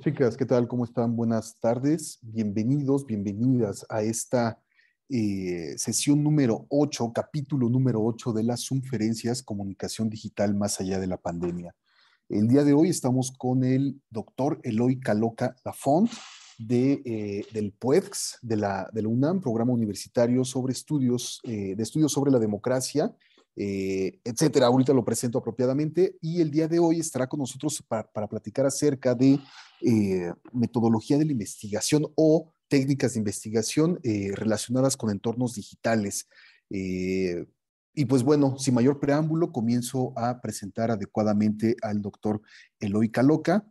chicas, ¿qué tal? ¿Cómo están? Buenas tardes. Bienvenidos, bienvenidas a esta eh, sesión número 8, capítulo número 8 de las conferencias Comunicación Digital más allá de la pandemia. El día de hoy estamos con el doctor Eloy Caloca Lafont de, eh, del PUEX, de la, UNAM, Programa Universitario sobre Estudios, eh, de Estudios sobre la Democracia eh, etcétera. Ahorita lo presento apropiadamente y el día de hoy estará con nosotros para, platicar acerca de eh, metodología de la investigación o técnicas de investigación eh, relacionadas con entornos digitales. y pues bueno, sin mayor preámbulo, comienzo a presentar adecuadamente al doctor Eloy Caloca.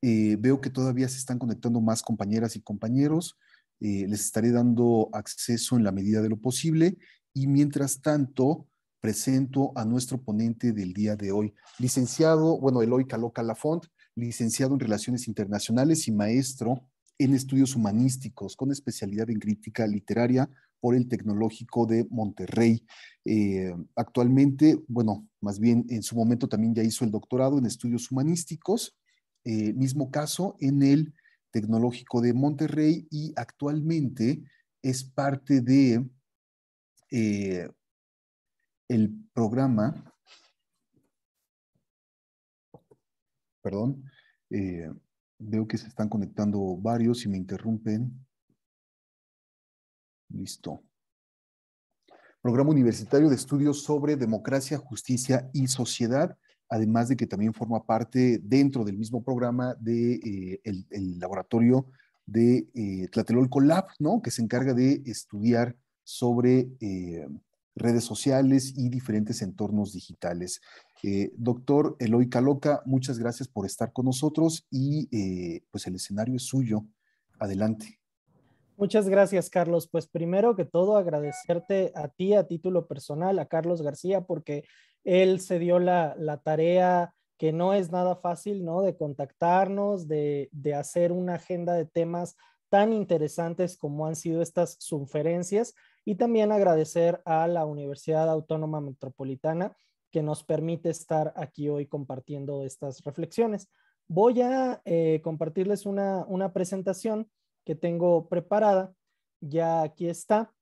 veo que todavía se están conectando más compañeras y compañeros. les estaré dando acceso en la medida de lo posible. Y mientras tanto, presento a nuestro ponente del día de hoy, licenciado, bueno, Eloy Caló Calafont, licenciado en Relaciones Internacionales y maestro en Estudios Humanísticos, con especialidad en Crítica Literaria por el Tecnológico de Monterrey. Eh, actualmente, bueno, más bien en su momento también ya hizo el doctorado en Estudios Humanísticos, eh, mismo caso en el Tecnológico de Monterrey y actualmente es parte de eh, el programa, perdón, eh, veo que se están conectando varios y me interrumpen. Listo. Programa Universitario de Estudios sobre Democracia, Justicia y Sociedad, además de que también forma parte dentro del mismo programa del de, eh, el, laboratorio de eh, Tlatelolco Lab, ¿no? que se encarga de estudiar sobre eh, redes sociales y diferentes entornos digitales. Eh, doctor Eloy Caloca, muchas gracias por estar con nosotros y eh, pues el escenario es suyo. Adelante. Muchas gracias, Carlos. Pues primero que todo, agradecerte a ti a título personal, a Carlos García, porque él se dio la, tarea que no es nada fácil, ¿no? De contactarnos, de, de hacer una agenda de temas tan interesantes como han sido estas conferencias. Y también agradecer a la Universidad Autónoma Metropolitana que nos permite estar aquí hoy compartiendo estas reflexiones. Voy a eh, compartirles una, presentación que tengo preparada. Ya aquí está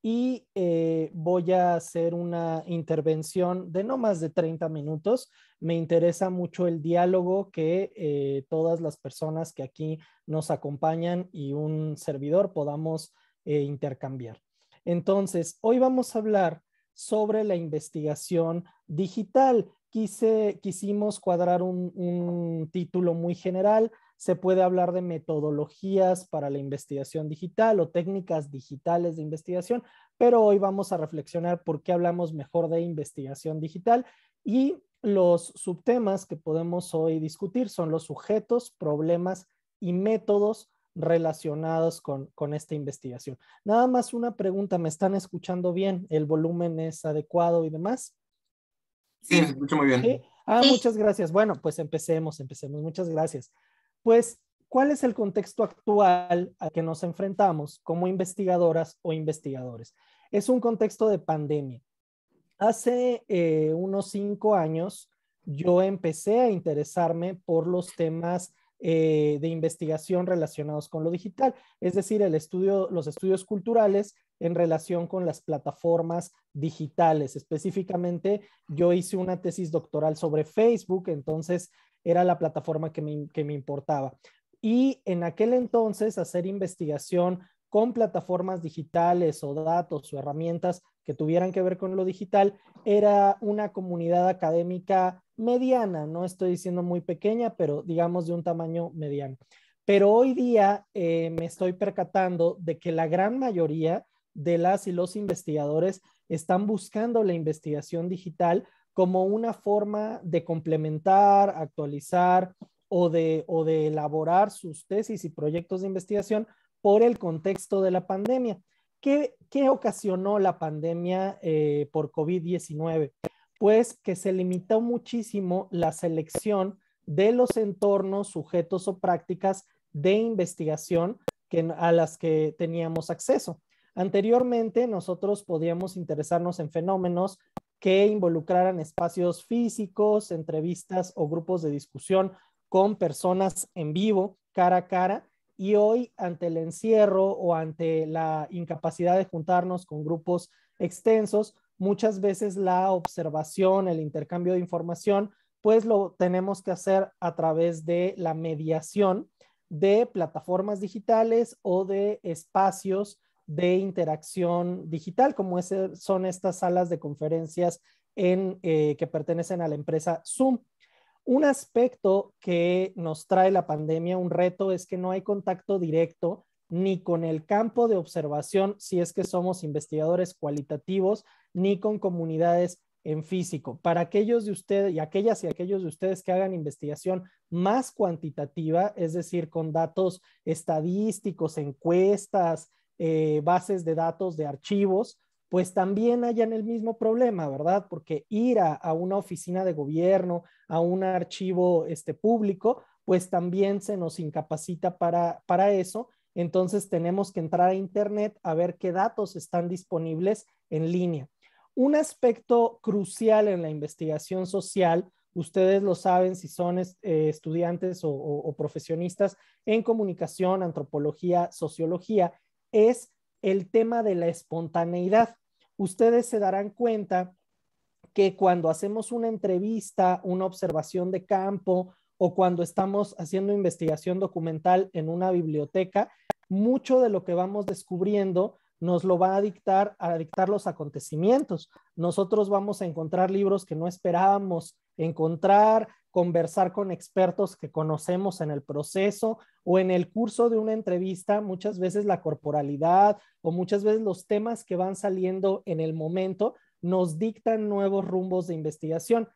y eh, voy a hacer una intervención de no más de 30 minutos. Me interesa mucho el diálogo que eh, todas las personas que aquí nos acompañan y un servidor podamos intercambiar. Entonces, hoy vamos a hablar sobre la investigación digital. quisimos cuadrar un título muy general. Se puede hablar de metodologías para la investigación digital o técnicas digitales de investigación, pero hoy vamos a reflexionar por qué hablamos mejor de investigación digital y los subtemas que podemos hoy discutir son los sujetos, problemas y métodos relacionados con, con, esta investigación. Nada más una pregunta, ¿me están escuchando bien? ¿El volumen es adecuado y demás? Sí, se escucha muy bien. Ah, muchas gracias. Bueno, pues empecemos, empecemos. Muchas gracias. Pues, ¿cuál es el contexto actual al que nos enfrentamos como investigadoras o investigadores? Es un contexto de pandemia. Hace eh, unos cinco años yo empecé a interesarme por los temas eh, de investigación relacionados con lo digital, es decir, el estudio, los estudios culturales en relación con las plataformas digitales. Específicamente, yo hice una tesis doctoral sobre Facebook, entonces era la plataforma que me importaba. Y en aquel entonces, hacer investigación con plataformas digitales o datos o herramientas que tuvieran que ver con lo digital, era una comunidad académica mediana, no estoy diciendo muy pequeña, pero digamos de un tamaño mediano. Pero hoy día eh, me estoy percatando de que la gran mayoría de las y los investigadores están buscando la investigación digital como una forma de complementar, actualizar o de, o de elaborar sus tesis y proyectos de investigación por el contexto de la pandemia. ¿Qué, ocasionó la pandemia eh, por COVID-19? Pues que se limitó muchísimo la selección de los entornos, sujetos o prácticas de investigación a las que teníamos acceso. Anteriormente, nosotros podíamos interesarnos en fenómenos que involucraran espacios físicos, entrevistas o grupos de discusión con personas en vivo, cara a cara, y hoy ante el encierro o ante la incapacidad de juntarnos con grupos extensos, muchas veces la observación, el intercambio de información, pues lo tenemos que hacer a través de la mediación de plataformas digitales o de espacios de interacción digital, como son estas salas de conferencias en, eh, que pertenecen a la empresa Zoom. Un aspecto que nos trae la pandemia, un reto, es que no hay contacto directo ni con el campo de observación, si es que somos investigadores cualitativos, ni con comunidades en físico. Para aquellos de ustedes y aquellas y aquellos de ustedes que hagan investigación más cuantitativa, es decir, con datos estadísticos, encuestas, eh, bases de datos de archivos, pues también hayan el mismo problema, ¿verdad? Porque ir a, una oficina de gobierno, a un archivo este, público, pues también se nos incapacita para, para eso. Entonces tenemos que entrar a Internet a ver qué datos están disponibles en línea. Un aspecto crucial en la investigación social, ustedes lo saben si son eh, estudiantes o profesionistas en comunicación, antropología, sociología, es el tema de la espontaneidad. Ustedes se darán cuenta que cuando hacemos una entrevista, una observación de campo o cuando estamos haciendo investigación documental en una biblioteca, mucho de lo que vamos descubriendo nos lo va a dictar, a dictar los acontecimientos. Nosotros vamos a encontrar libros que no esperábamos encontrar, conversar con expertos que conocemos en el proceso o en el curso de una entrevista, muchas veces la corporalidad o muchas veces los temas que van saliendo en el momento nos dictan nuevos rumbos de investigación.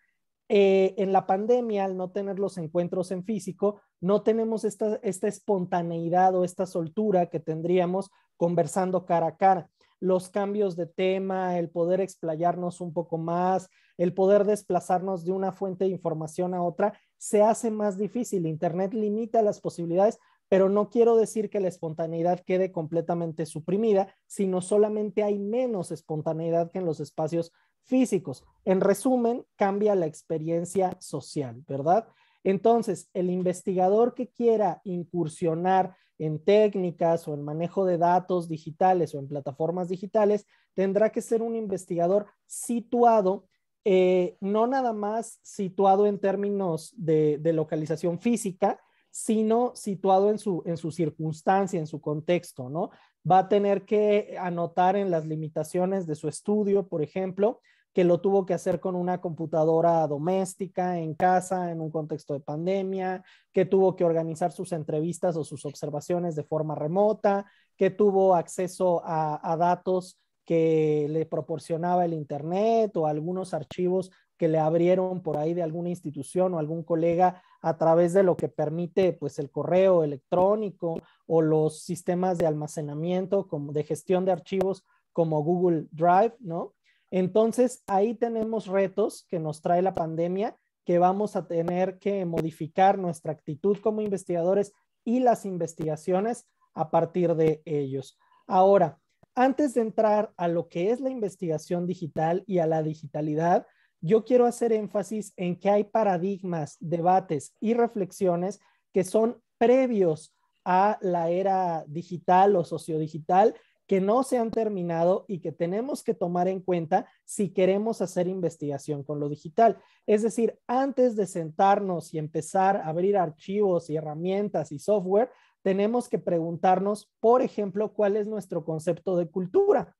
Eh, en la pandemia, al no tener los encuentros en físico, no tenemos esta, esta espontaneidad o esta soltura que tendríamos conversando cara a cara los cambios de tema, el poder explayarnos un poco más, el poder desplazarnos de una fuente de información a otra, se hace más difícil. Internet limita las posibilidades, pero no quiero decir que la espontaneidad quede completamente suprimida, sino solamente hay menos espontaneidad que en los espacios físicos. En resumen, cambia la experiencia social, ¿verdad? Entonces, el investigador que quiera incursionar en técnicas o en manejo de datos digitales o en plataformas digitales, tendrá que ser un investigador situado, eh, no nada más situado en términos de, localización física, sino situado en su, en su circunstancia, en su contexto, ¿no? Va a tener que anotar en las limitaciones de su estudio, por ejemplo, que lo tuvo que hacer con una computadora doméstica en casa en un contexto de pandemia, que tuvo que organizar sus entrevistas o sus observaciones de forma remota, que tuvo acceso a, datos que le proporcionaba el Internet o algunos archivos que le abrieron por ahí de alguna institución o algún colega a través de lo que permite pues el correo electrónico o los sistemas de almacenamiento como de gestión de archivos como Google Drive, ¿no? Entonces, ahí tenemos retos que nos trae la pandemia, que vamos a tener que modificar nuestra actitud como investigadores y las investigaciones a partir de ellos. Ahora, antes de entrar a lo que es la investigación digital y a la digitalidad, yo quiero hacer énfasis en que hay paradigmas, debates y reflexiones que son previos a la era digital o sociodigital que no se han terminado y que tenemos que tomar en cuenta si queremos hacer investigación con lo digital. Es decir, antes de sentarnos y empezar a abrir archivos y herramientas y software, tenemos que preguntarnos, por ejemplo, cuál es nuestro concepto de cultura.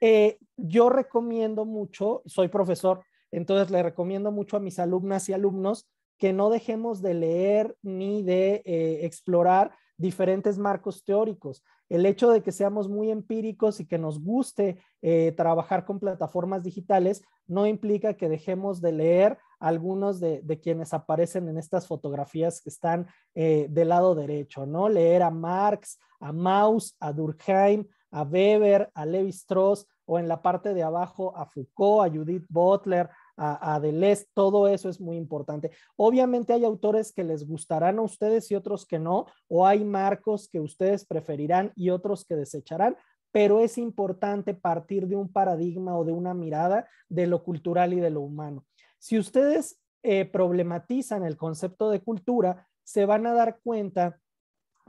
Eh, yo recomiendo mucho, soy profesor, entonces le recomiendo mucho a mis alumnas y alumnos que no dejemos de leer ni de eh, explorar diferentes marcos teóricos el hecho de que seamos muy empíricos y que nos guste eh, trabajar con plataformas digitales no implica que dejemos de leer algunos de, quienes aparecen en estas fotografías que están eh, del lado derecho, ¿no? Leer a Marx, a Mauss, a Durkheim, a Weber, a Levi Strauss o en la parte de abajo a Foucault, a Judith Butler, a, todo eso es muy importante. Obviamente hay autores que les gustarán a ustedes y otros que no, o hay marcos que ustedes preferirán y otros que desecharán, pero es importante partir de un paradigma o de una mirada de lo cultural y de lo humano. Si ustedes eh, problematizan el concepto de cultura, se van a dar cuenta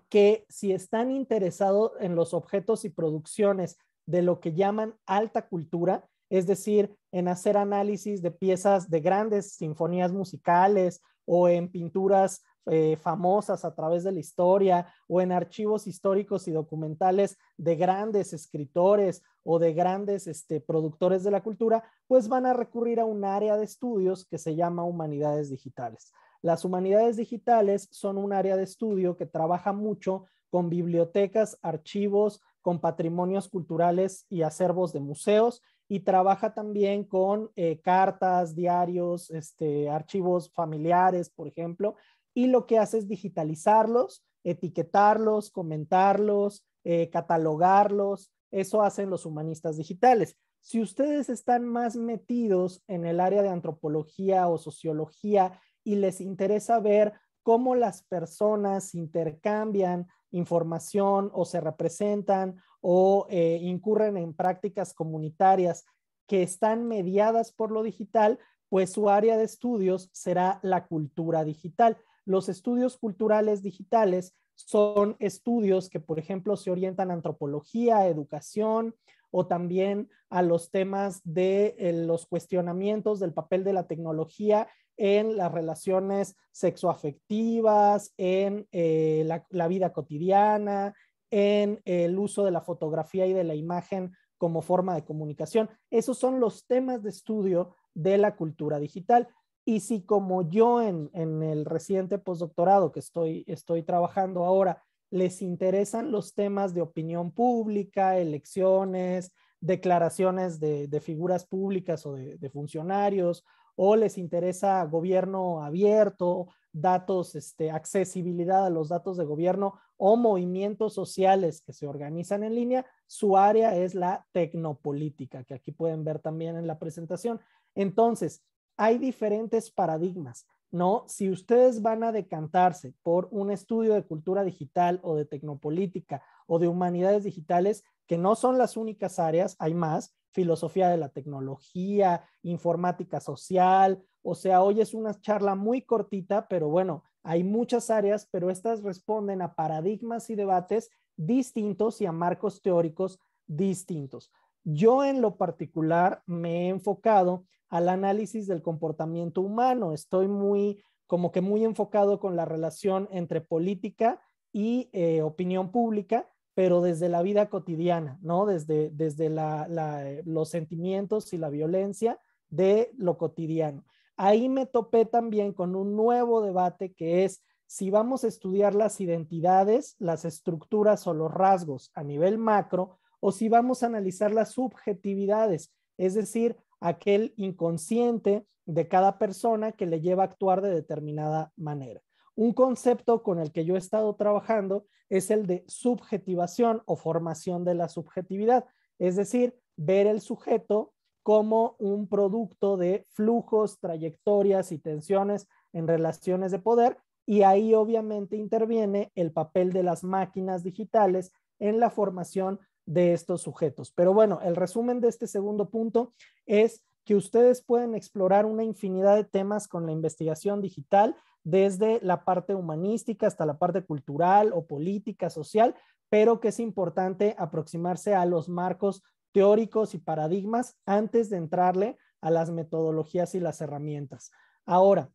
que si están interesados en los objetos y producciones de lo que llaman alta cultura, es decir, en hacer análisis de piezas de grandes sinfonías musicales o en pinturas eh, famosas a través de la historia o en archivos históricos y documentales de grandes escritores o de grandes este, productores de la cultura, pues van a recurrir a un área de estudios que se llama humanidades digitales. Las humanidades digitales son un área de estudio que trabaja mucho con bibliotecas, archivos, con patrimonios culturales y acervos de museos y trabaja también con eh, cartas, diarios, este, archivos familiares, por ejemplo, y lo que hace es digitalizarlos, etiquetarlos, comentarlos, eh, catalogarlos. Eso hacen los humanistas digitales. Si ustedes están más metidos en el área de antropología o sociología y les interesa ver cómo las personas intercambian información o se representan o eh, incurren en prácticas comunitarias que están mediadas por lo digital, pues su área de estudios será la cultura digital. Los estudios culturales digitales son estudios que, por ejemplo, se orientan a antropología, educación o también a los temas de eh, los cuestionamientos del papel de la tecnología en las relaciones sexoafectivas, en eh, la vida cotidiana, en el uso de la fotografía y de la imagen como forma de comunicación. Esos son los temas de estudio de la cultura digital. Y si como yo en, el reciente postdoctorado que estoy, estoy trabajando ahora, les interesan los temas de opinión pública, elecciones, declaraciones de, figuras públicas o de funcionarios o les interesa gobierno abierto, datos, este, accesibilidad a los datos de gobierno o movimientos sociales que se organizan en línea, su área es la tecnopolítica, que aquí pueden ver también en la presentación. Entonces, hay diferentes paradigmas, ¿no? Si ustedes van a decantarse por un estudio de cultura digital o de tecnopolítica o de humanidades digitales, que no son las únicas áreas, hay más, filosofía de la tecnología, informática social. O sea, hoy es una charla muy cortita, pero bueno, hay muchas áreas, pero estas responden a paradigmas y debates distintos y a marcos teóricos distintos. Yo en lo particular me he enfocado al análisis del comportamiento humano. Estoy muy, como que muy enfocado con la relación entre política y eh, opinión pública pero desde la vida cotidiana, ¿no? Desde, eh, los sentimientos y la violencia de lo cotidiano. Ahí me topé también con un nuevo debate que es si vamos a estudiar las identidades, las estructuras o los rasgos a nivel macro, o si vamos a analizar las subjetividades, es decir, aquel inconsciente de cada persona que le lleva a actuar de determinada manera. Un concepto con el que yo he estado trabajando es el de subjetivación o formación de la subjetividad, es decir, ver el sujeto como un producto de flujos, trayectorias y tensiones en relaciones de poder y ahí obviamente interviene el papel de las máquinas digitales en la formación de estos sujetos. Pero bueno, el resumen de este segundo punto es que ustedes pueden explorar una infinidad de temas con la investigación digital, desde la parte humanística hasta la parte cultural o política, social, pero que es importante aproximarse a los marcos teóricos y paradigmas antes de entrarle a las metodologías y las herramientas. Ahora,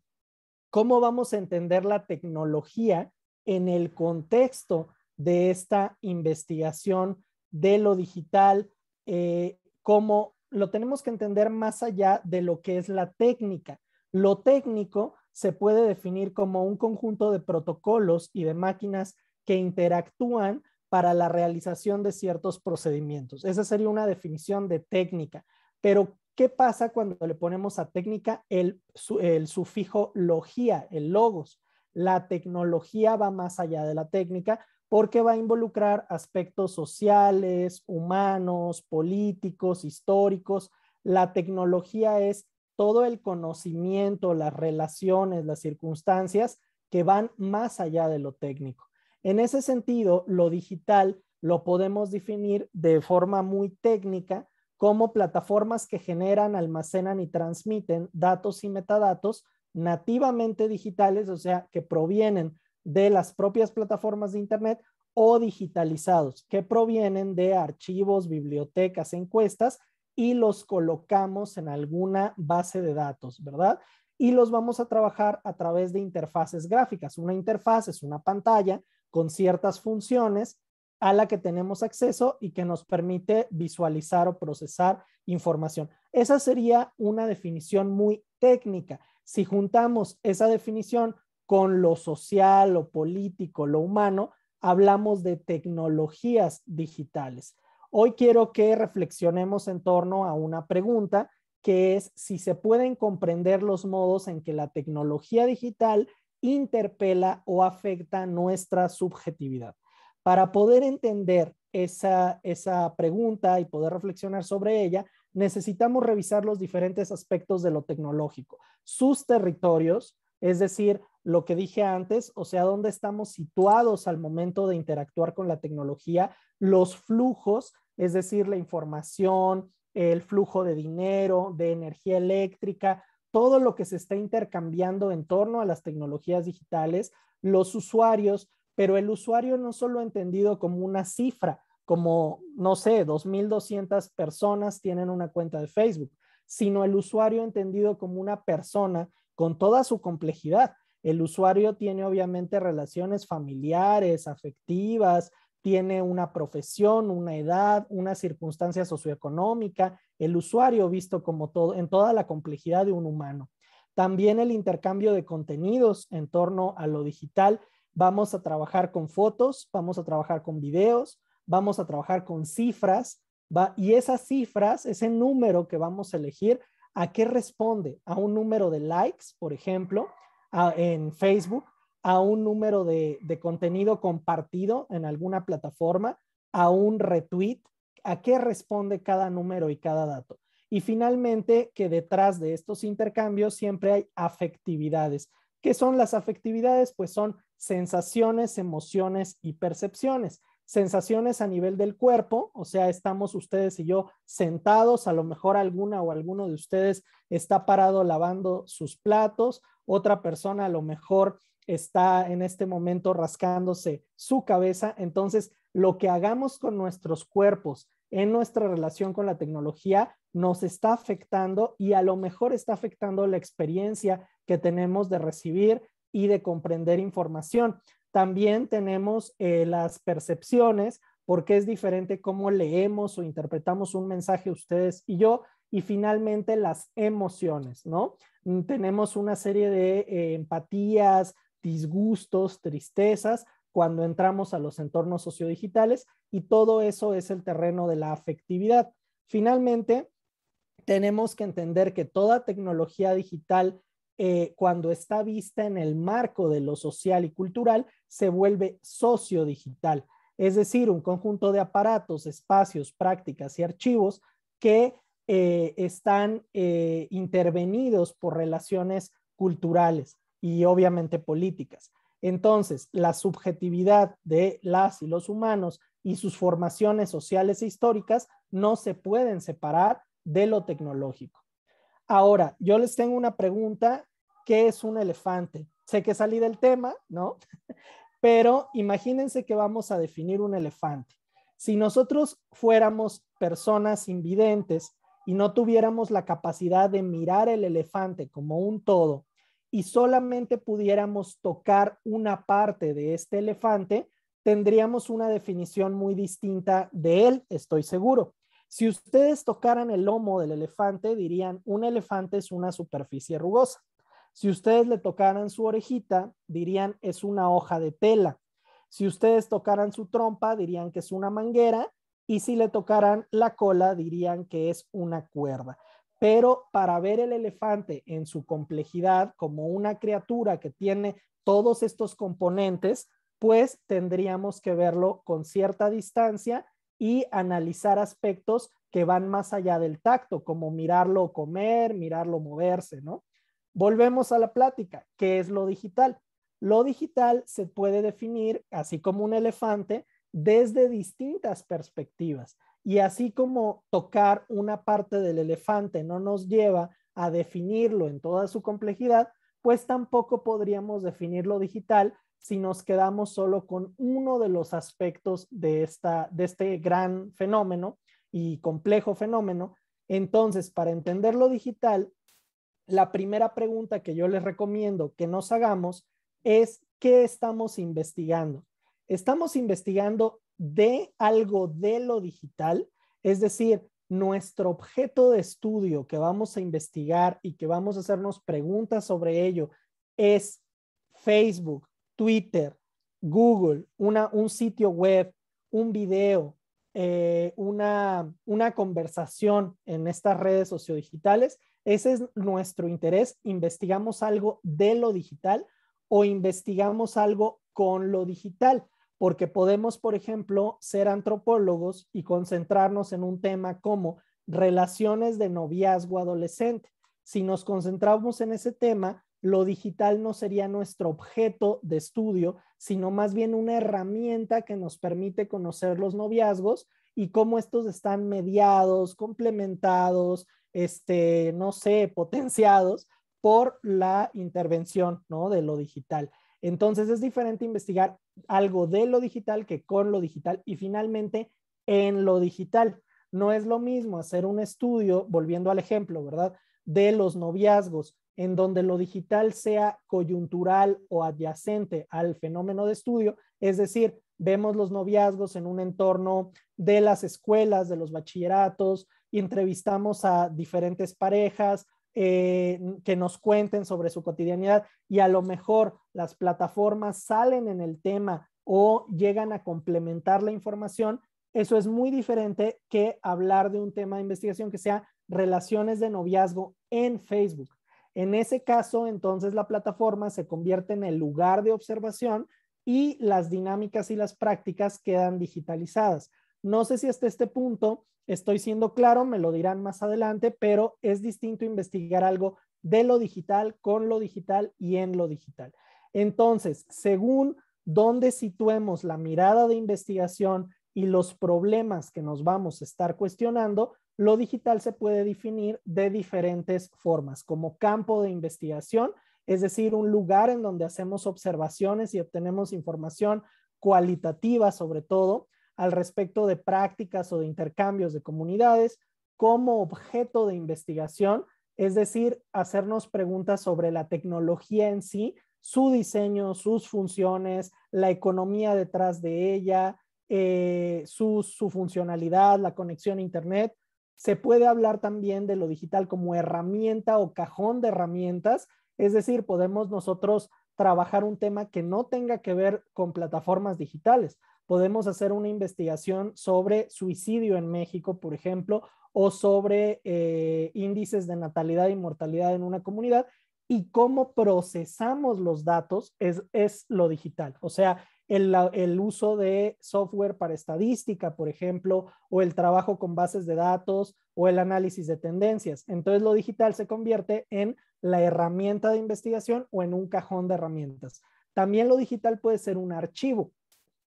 ¿cómo vamos a entender la tecnología en el contexto de esta investigación de lo digital? Eh, ¿Cómo lo tenemos que entender más allá de lo que es la técnica. Lo técnico se puede definir como un conjunto de protocolos y de máquinas que interactúan para la realización de ciertos procedimientos. Esa sería una definición de técnica. Pero, ¿qué pasa cuando le ponemos a técnica el, el sufijo logía, el logos? La tecnología va más allá de la técnica porque va a involucrar aspectos sociales, humanos, políticos, históricos. La tecnología es todo el conocimiento, las relaciones, las circunstancias que van más allá de lo técnico. En ese sentido, lo digital lo podemos definir de forma muy técnica como plataformas que generan, almacenan y transmiten datos y metadatos nativamente digitales, o sea, que provienen de las propias plataformas de Internet o digitalizados, que provienen de archivos, bibliotecas, encuestas, y los colocamos en alguna base de datos, ¿verdad? Y los vamos a trabajar a través de interfaces gráficas. Una interfaz es una pantalla con ciertas funciones a la que tenemos acceso y que nos permite visualizar o procesar información. Esa sería una definición muy técnica. Si juntamos esa definición con lo social, lo político, lo humano, hablamos de tecnologías digitales. Hoy quiero que reflexionemos en torno a una pregunta que es si se pueden comprender los modos en que la tecnología digital interpela o afecta nuestra subjetividad. Para poder entender esa, pregunta y poder reflexionar sobre ella, necesitamos revisar los diferentes aspectos de lo tecnológico, sus territorios, es decir, lo que dije antes, o sea, dónde estamos situados al momento de interactuar con la tecnología, los flujos, es decir, la información, el flujo de dinero, de energía eléctrica, todo lo que se está intercambiando en torno a las tecnologías digitales, los usuarios, pero el usuario no solo entendido como una cifra, como, no sé, 2.200 personas tienen una cuenta de Facebook, sino el usuario entendido como una persona con toda su complejidad, el usuario tiene obviamente relaciones familiares, afectivas, tiene una profesión, una edad, una circunstancia socioeconómica, el usuario visto como todo, en toda la complejidad de un humano. También el intercambio de contenidos en torno a lo digital. Vamos a trabajar con fotos, vamos a trabajar con videos, vamos a trabajar con cifras, y esas cifras, ese número que vamos a elegir, ¿a qué responde? ¿A un número de likes, por ejemplo? en Facebook, a un número de contenido compartido en alguna plataforma, a un retweet, a qué responde cada número y cada dato. Y finalmente, que detrás de estos intercambios siempre hay afectividades. ¿Qué son las afectividades? Pues son sensaciones, emociones y percepciones sensaciones a nivel del cuerpo, o sea, estamos ustedes y yo sentados, a lo mejor alguna o alguno de ustedes está parado lavando sus platos, otra persona a lo mejor está en este momento rascándose su cabeza, entonces lo que hagamos con nuestros cuerpos en nuestra relación con la tecnología nos está afectando y a lo mejor está afectando la experiencia que tenemos de recibir y de comprender información. También tenemos eh, las percepciones, porque es diferente cómo leemos o interpretamos un mensaje ustedes y yo. Y finalmente las emociones, ¿no? Mm, tenemos una serie de eh, empatías, disgustos, tristezas cuando entramos a los entornos sociodigitales y todo eso es el terreno de la afectividad. Finalmente, tenemos que entender que toda tecnología digital eh, cuando está vista en el marco de lo social y cultural, se vuelve sociodigital, es decir, un conjunto de aparatos, espacios, prácticas y archivos que eh, están eh, intervenidos por relaciones culturales y obviamente políticas. Entonces, la subjetividad de las y los humanos y sus formaciones sociales e históricas no se pueden separar de lo tecnológico. Ahora, yo les tengo una pregunta, ¿qué es un elefante? Sé que salí del tema, ¿no? Pero imagínense que vamos a definir un elefante. Si nosotros fuéramos personas invidentes y no tuviéramos la capacidad de mirar el elefante como un todo y solamente pudiéramos tocar una parte de este elefante, tendríamos una definición muy distinta de él, estoy seguro. Si ustedes tocaran el lomo del elefante, dirían, un elefante es una superficie rugosa. Si ustedes le tocaran su orejita, dirían, es una hoja de tela. Si ustedes tocaran su trompa, dirían que es una manguera. Y si le tocaran la cola, dirían que es una cuerda. Pero para ver el elefante en su complejidad como una criatura que tiene todos estos componentes, pues tendríamos que verlo con cierta distancia y analizar aspectos que van más allá del tacto, como mirarlo comer, mirarlo moverse, ¿no? Volvemos a la plática, ¿qué es lo digital? Lo digital se puede definir, así como un elefante, desde distintas perspectivas. Y así como tocar una parte del elefante no nos lleva a definirlo en toda su complejidad, pues tampoco podríamos definir lo digital si nos quedamos solo con uno de los aspectos de, esta, de este gran fenómeno y complejo fenómeno. Entonces, para entender lo digital, la primera pregunta que yo les recomiendo que nos hagamos es, ¿qué estamos investigando? ¿Estamos investigando de algo de lo digital? Es decir, nuestro objeto de estudio que vamos a investigar y que vamos a hacernos preguntas sobre ello es Facebook, Twitter, Google, un sitio web, un video, eh, una, una conversación en estas redes sociodigitales. Ese es nuestro interés. Investigamos algo de lo digital o investigamos algo con lo digital, porque podemos, por ejemplo, ser antropólogos y concentrarnos en un tema como relaciones de noviazgo adolescente. Si nos concentramos en ese tema, lo digital no sería nuestro objeto de estudio, sino más bien una herramienta que nos permite conocer los noviazgos y cómo estos están mediados, complementados, este, no sé, potenciados por la intervención, ¿no? De lo digital. Entonces es diferente investigar algo de lo digital que con lo digital y finalmente en lo digital. No es lo mismo hacer un estudio, volviendo al ejemplo, ¿verdad? De los noviazgos en donde lo digital sea coyuntural o adyacente al fenómeno de estudio, es decir, vemos los noviazgos en un entorno de las escuelas, de los bachilleratos, entrevistamos a diferentes parejas, eh, que nos cuenten sobre su cotidianidad y a lo mejor las plataformas salen en el tema o llegan a complementar la información, eso es muy diferente que hablar de un tema de investigación que sea relaciones de noviazgo en Facebook. En ese caso, entonces la plataforma se convierte en el lugar de observación y las dinámicas y las prácticas quedan digitalizadas. No sé si hasta este punto estoy siendo claro, me lo dirán más adelante, pero es distinto investigar algo de lo digital, con lo digital y en lo digital. Entonces, según dónde situemos la mirada de investigación y los problemas que nos vamos a estar cuestionando, lo digital se puede definir de diferentes formas, como campo de investigación, es decir, un lugar en donde hacemos observaciones y obtenemos información cualitativa, sobre todo, al respecto de prácticas o de intercambios de comunidades, como objeto de investigación, es decir, hacernos preguntas sobre la tecnología en sí, su diseño, sus funciones, la economía detrás de ella, eh, su, su funcionalidad, la conexión a Internet se puede hablar también de lo digital como herramienta o cajón de herramientas, es decir, podemos nosotros trabajar un tema que no tenga que ver con plataformas digitales. Podemos hacer una investigación sobre suicidio en México, por ejemplo, o sobre eh, índices de natalidad y mortalidad en una comunidad y cómo procesamos los datos es, es lo digital. O sea, el, uso de software para estadística, por ejemplo, o el trabajo con bases de datos o el análisis de tendencias. Entonces lo digital se convierte en la herramienta de investigación o en un cajón de herramientas. También lo digital puede ser un archivo,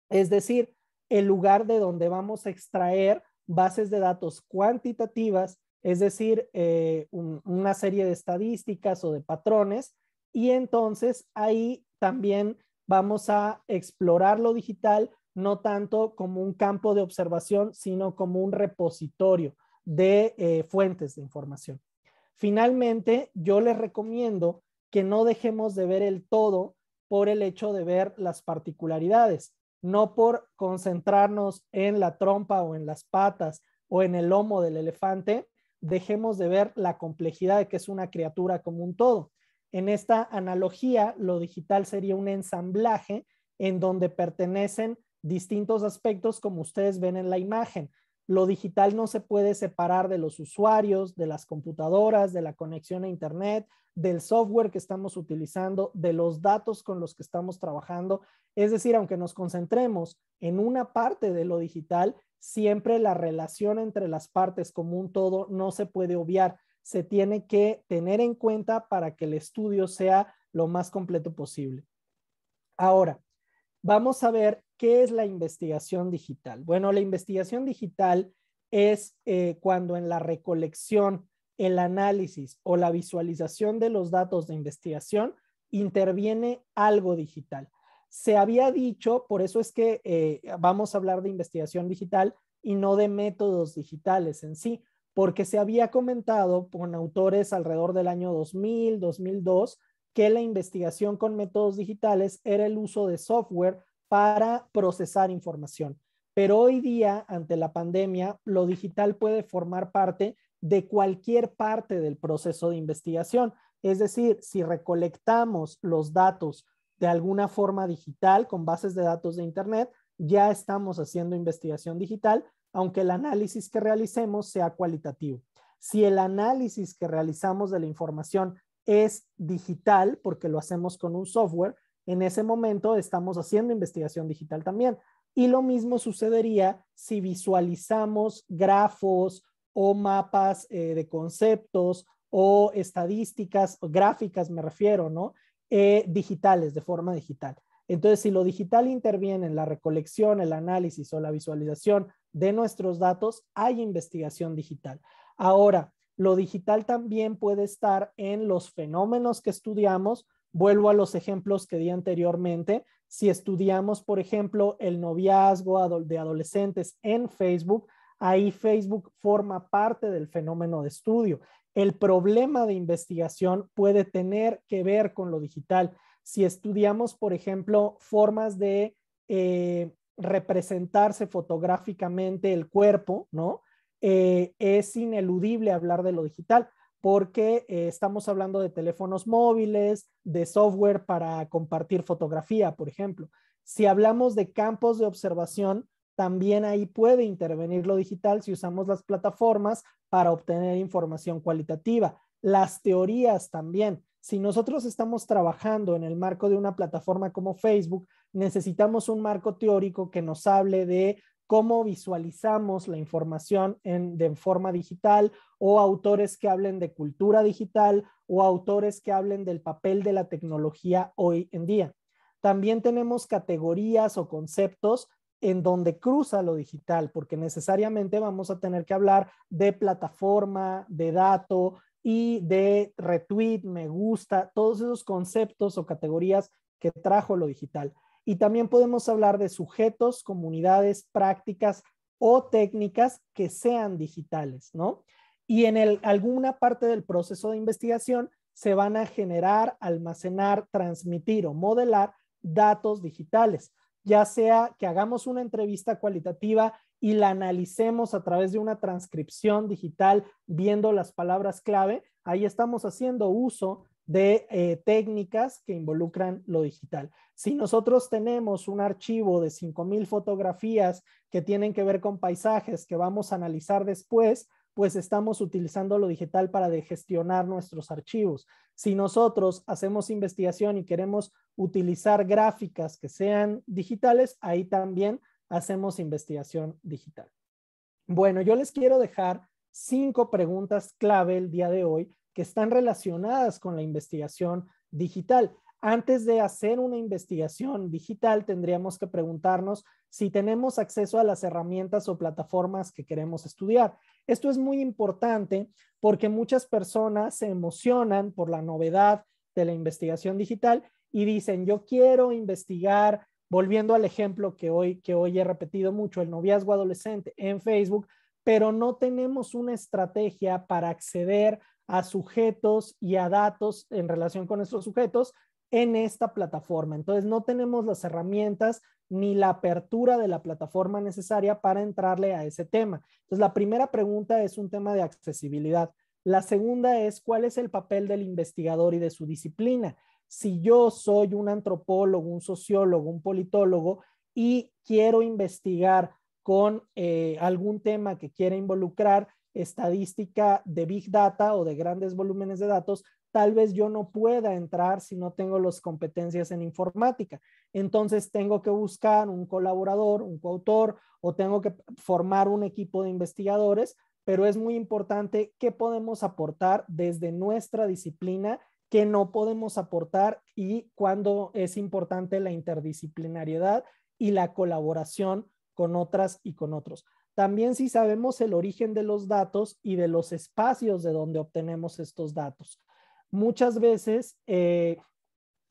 es decir, el lugar de donde vamos a extraer bases de datos cuantitativas, es decir, eh, una serie de estadísticas o de patrones, y entonces ahí también vamos a explorar lo digital no tanto como un campo de observación, sino como un repositorio de eh, fuentes de información. Finalmente, yo les recomiendo que no dejemos de ver el todo por el hecho de ver las particularidades, no por concentrarnos en la trompa o en las patas o en el lomo del elefante, dejemos de ver la complejidad de que es una criatura como un todo. En esta analogía, lo digital sería un ensamblaje en donde pertenecen distintos aspectos como ustedes ven en la imagen. Lo digital no se puede separar de los usuarios, de las computadoras, de la conexión a Internet, del software que estamos utilizando, de los datos con los que estamos trabajando. Es decir, aunque nos concentremos en una parte de lo digital, siempre la relación entre las partes como un todo no se puede obviar se tiene que tener en cuenta para que el estudio sea lo más completo posible. Ahora, vamos a ver qué es la investigación digital. Bueno, la investigación digital es eh, cuando en la recolección, el análisis o la visualización de los datos de investigación interviene algo digital. Se había dicho, por eso es que eh, vamos a hablar de investigación digital y no de métodos digitales en sí, porque se había comentado con autores alrededor del año 2000, 2002, que la investigación con métodos digitales era el uso de software para procesar información. Pero hoy día, ante la pandemia, lo digital puede formar parte de cualquier parte del proceso de investigación. Es decir, si recolectamos los datos de alguna forma digital con bases de datos de Internet, ya estamos haciendo investigación digital aunque el análisis que realicemos sea cualitativo. Si el análisis que realizamos de la información es digital, porque lo hacemos con un software, en ese momento estamos haciendo investigación digital también. Y lo mismo sucedería si visualizamos grafos o mapas eh, de conceptos o estadísticas, gráficas me refiero, ¿no? Eh, digitales, de forma digital. Entonces, si lo digital interviene en la recolección, el análisis o la visualización de nuestros datos hay investigación digital. Ahora, lo digital también puede estar en los fenómenos que estudiamos. Vuelvo a los ejemplos que di anteriormente. Si estudiamos, por ejemplo, el noviazgo de adolescentes en Facebook, ahí Facebook forma parte del fenómeno de estudio. El problema de investigación puede tener que ver con lo digital. Si estudiamos, por ejemplo, formas de eh, representarse fotográficamente el cuerpo, ¿no? Eh, es ineludible hablar de lo digital porque eh, estamos hablando de teléfonos móviles, de software para compartir fotografía, por ejemplo. Si hablamos de campos de observación, también ahí puede intervenir lo digital si usamos las plataformas para obtener información cualitativa. Las teorías también. Si nosotros estamos trabajando en el marco de una plataforma como Facebook, necesitamos un marco teórico que nos hable de cómo visualizamos la información en, forma digital o autores que hablen de cultura digital o autores que hablen del papel de la tecnología hoy en día. También tenemos categorías o conceptos en donde cruza lo digital, porque necesariamente vamos a tener que hablar de plataforma, de dato y de retweet, me gusta, todos esos conceptos o categorías que trajo lo digital. Y también podemos hablar de sujetos, comunidades, prácticas o técnicas que sean digitales, ¿no? Y en alguna parte del proceso de investigación se van a generar, almacenar, transmitir o modelar datos digitales, ya sea que hagamos una entrevista cualitativa y la analicemos a través de una transcripción digital viendo las palabras clave, ahí estamos haciendo uso de eh, técnicas que involucran lo digital. Si nosotros tenemos un archivo de 5.000 fotografías que tienen que ver con paisajes que vamos a analizar después, pues estamos utilizando lo digital para de gestionar nuestros archivos. Si nosotros hacemos investigación y queremos utilizar gráficas que sean digitales, ahí también hacemos investigación digital. Bueno, yo les quiero dejar cinco preguntas clave el día de hoy que están relacionadas con la investigación digital. Antes de hacer una investigación digital, tendríamos que preguntarnos si tenemos acceso a las herramientas o plataformas que queremos estudiar. Esto es muy importante porque muchas personas se emocionan por la novedad de la investigación digital y dicen, yo quiero investigar, volviendo al ejemplo que hoy, que hoy he repetido mucho, el noviazgo adolescente en Facebook, pero no tenemos una estrategia para acceder a sujetos y a datos en relación con esos sujetos en esta plataforma. Entonces, no tenemos las herramientas ni la apertura de la plataforma necesaria para entrarle a ese tema. Entonces, la primera pregunta es un tema de accesibilidad. La segunda es, ¿cuál es el papel del investigador y de su disciplina? Si yo soy un antropólogo, un sociólogo, un politólogo y quiero investigar con eh, algún tema que quiera involucrar, estadística de big data o de grandes volúmenes de datos, tal vez yo no pueda entrar si no tengo las competencias en informática. Entonces tengo que buscar un colaborador, un coautor o tengo que formar un equipo de investigadores, pero es muy importante qué podemos aportar desde nuestra disciplina, qué no podemos aportar y cuándo es importante la interdisciplinariedad y la colaboración con otras y con otros. También si sabemos el origen de los datos y de los espacios de donde obtenemos estos datos. Muchas veces eh,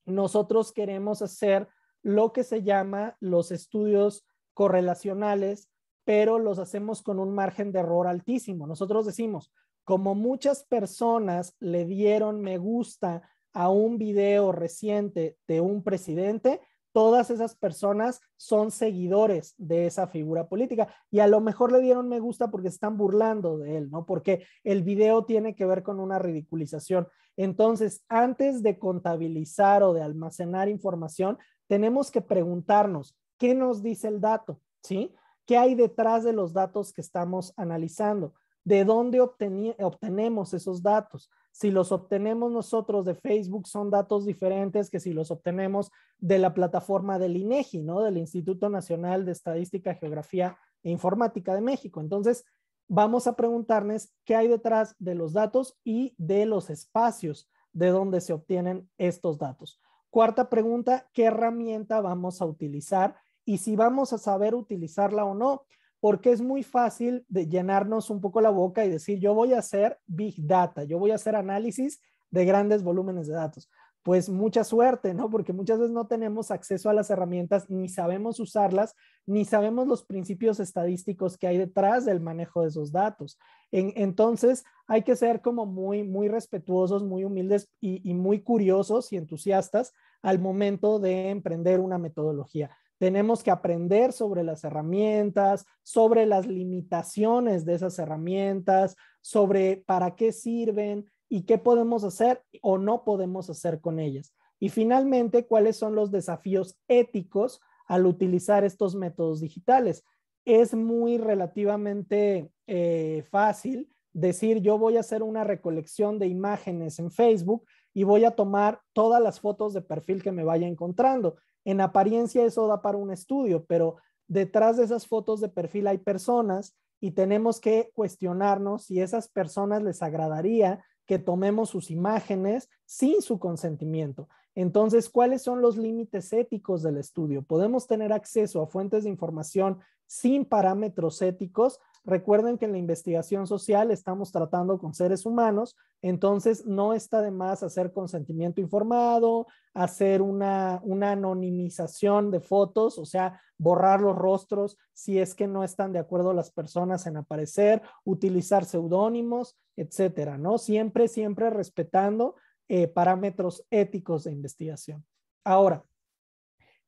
nosotros queremos hacer lo que se llama los estudios correlacionales, pero los hacemos con un margen de error altísimo. Nosotros decimos, como muchas personas le dieron me gusta a un video reciente de un presidente, todas esas personas son seguidores de esa figura política y a lo mejor le dieron me gusta porque están burlando de él, ¿no? Porque el video tiene que ver con una ridiculización. Entonces, antes de contabilizar o de almacenar información, tenemos que preguntarnos, ¿qué nos dice el dato? ¿Sí? ¿Qué hay detrás de los datos que estamos analizando? ¿De dónde obtenemos esos datos? Si los obtenemos nosotros de Facebook, son datos diferentes que si los obtenemos de la plataforma del INEGI, e ¿no? Del Instituto Nacional de Estadística, Geografía e Informática de México. Entonces, vamos a preguntarnos qué hay detrás de los datos y de los espacios de donde se obtienen estos datos. Cuarta pregunta, ¿qué herramienta vamos a utilizar? Y si vamos a saber utilizarla o no porque es muy fácil de llenarnos un poco la boca y decir, yo voy a hacer big data, yo voy a hacer análisis de grandes volúmenes de datos. Pues mucha suerte, ¿no? Porque muchas veces no tenemos acceso a las herramientas, ni sabemos usarlas, ni sabemos los principios estadísticos que hay detrás del manejo de esos datos. entonces, hay que ser como muy, muy respetuosos, muy humildes y muy curiosos y entusiastas al momento de emprender una metodología tenemos que aprender sobre las herramientas, sobre las limitaciones de esas herramientas, sobre para qué sirven y qué podemos hacer o no podemos hacer con ellas. Y finalmente, cuáles son los desafíos éticos al utilizar estos métodos digitales. Es muy relativamente eh, fácil decir yo voy a hacer una recolección de imágenes en Facebook y voy a tomar todas las fotos de perfil que me vaya encontrando. En apariencia eso da para un estudio, pero detrás de esas fotos de perfil hay personas y tenemos que cuestionarnos si esas personas les agradaría que tomemos sus imágenes sin su consentimiento. Entonces, ¿cuáles son los límites éticos del estudio? ¿Podemos tener acceso a fuentes de información sin parámetros éticos? Recuerden que en la investigación social estamos tratando con seres humanos, entonces no está de más hacer consentimiento informado, hacer una, anonimización de fotos, o sea, borrar los rostros si es que no están de acuerdo las personas en aparecer, utilizar seudónimos, etcétera, ¿no? Siempre, siempre respetando eh, parámetros éticos de investigación. Ahora,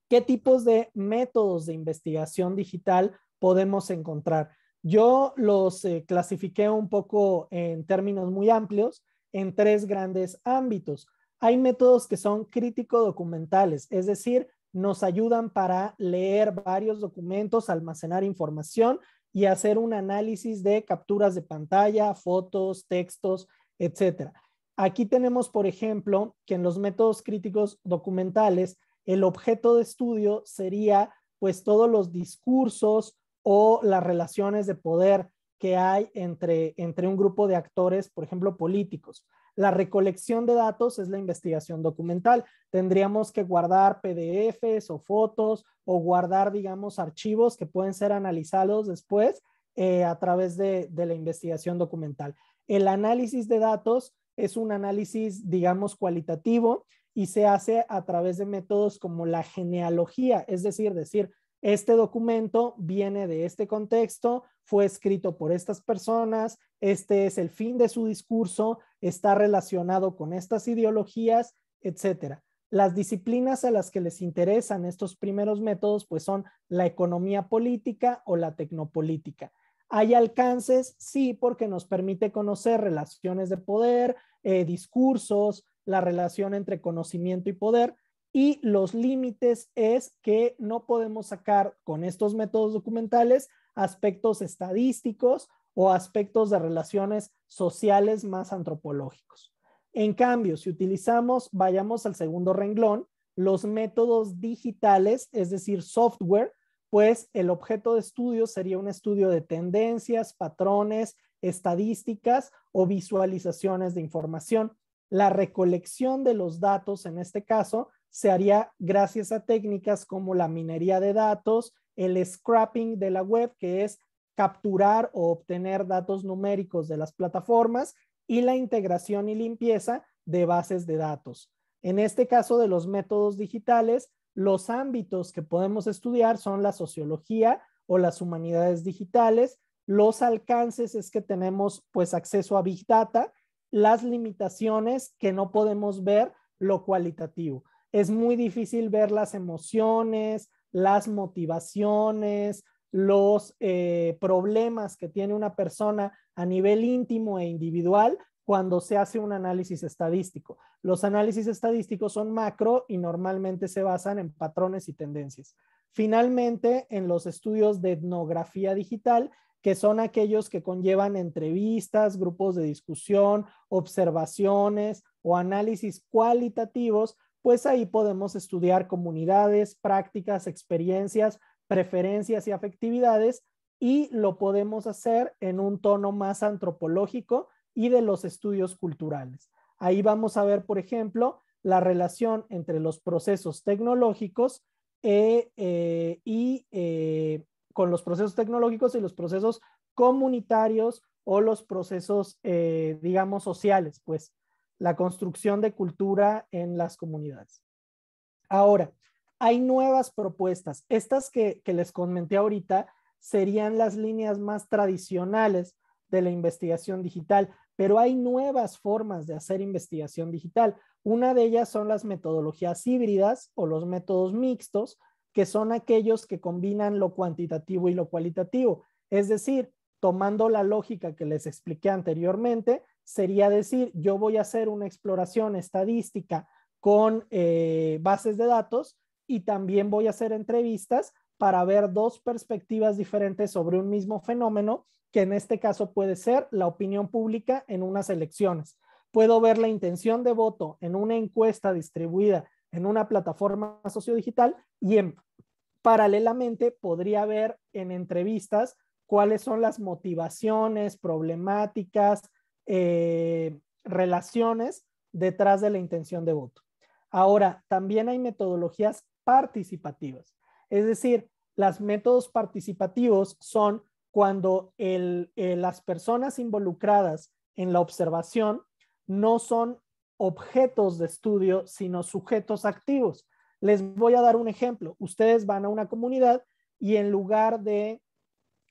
¿qué tipos de métodos de investigación digital podemos encontrar? Yo los eh, clasifiqué un poco en términos muy amplios en tres grandes ámbitos. Hay métodos que son crítico-documentales, es decir, nos ayudan para leer varios documentos, almacenar información y hacer un análisis de capturas de pantalla, fotos, textos, etc. Aquí tenemos, por ejemplo, que en los métodos críticos documentales, el objeto de estudio sería pues todos los discursos o las relaciones de poder que hay entre, un grupo de actores, por ejemplo, políticos. La recolección de datos es la investigación documental. Tendríamos que guardar PDFs o fotos o guardar, digamos, archivos que pueden ser analizados después eh, a través de, de la investigación documental. El análisis de datos es un análisis, digamos, cualitativo y se hace a través de métodos como la genealogía, es decir, decir, este documento viene de este contexto, fue escrito por estas personas, este es el fin de su discurso, está relacionado con estas ideologías, etcétera. Las disciplinas a las que les interesan estos primeros métodos pues son la economía política o la tecnopolítica. ¿Hay alcances? Sí, porque nos permite conocer relaciones de poder, eh, discursos, la relación entre conocimiento y poder, y los límites es que no podemos sacar con estos métodos documentales aspectos estadísticos o aspectos de relaciones sociales más antropológicos. En cambio, si utilizamos, vayamos al segundo renglón, los métodos digitales, es decir, software, pues el objeto de estudio sería un estudio de tendencias, patrones, estadísticas o visualizaciones de información. La recolección de los datos, en este caso, se haría gracias a técnicas como la minería de datos, el scrapping de la web, que es capturar o obtener datos numéricos de las plataformas y la integración y limpieza de bases de datos. En este caso de los métodos digitales, los ámbitos que podemos estudiar son la sociología o las humanidades digitales, los alcances es que tenemos pues acceso a Big Data, las limitaciones que no podemos ver lo cualitativo es muy difícil ver las emociones, las motivaciones, los eh, problemas que tiene una persona a nivel íntimo e individual cuando se hace un análisis estadístico. Los análisis estadísticos son macro y normalmente se basan en patrones y tendencias. Finalmente, en los estudios de etnografía digital, que son aquellos que conllevan entrevistas, grupos de discusión, observaciones o análisis cualitativos pues ahí podemos estudiar comunidades, prácticas, experiencias, preferencias y afectividades y lo podemos hacer en un tono más antropológico y de los estudios culturales. Ahí vamos a ver, por ejemplo, la relación entre los procesos tecnológicos eh, eh, y eh, con los procesos tecnológicos y los procesos comunitarios o los procesos, digamos, sociales, pues la construcción de cultura en las comunidades. Ahora, hay nuevas propuestas. Estas que, les comenté ahorita serían las líneas más tradicionales de la investigación digital, pero hay nuevas formas de hacer investigación digital. Una de ellas son las metodologías híbridas o los métodos mixtos, que son aquellos que combinan lo cuantitativo y lo cualitativo, es decir, tomando la lógica que les expliqué anteriormente, sería decir, yo voy a hacer una exploración estadística con eh, bases de datos y también voy a hacer entrevistas para ver dos perspectivas diferentes sobre un mismo fenómeno, que en este caso puede ser la opinión pública en unas elecciones. Puedo ver la intención de voto en una encuesta distribuida en una plataforma sociodigital y en, paralelamente podría ver en entrevistas cuáles son las motivaciones, problemáticas, eh, relaciones detrás de la intención de voto. Ahora, también hay metodologías participativas, es decir, los métodos participativos son cuando eh, las personas involucradas en la observación no son objetos de estudio, sino sujetos activos. Les voy a dar un ejemplo. Ustedes van a una comunidad y en lugar de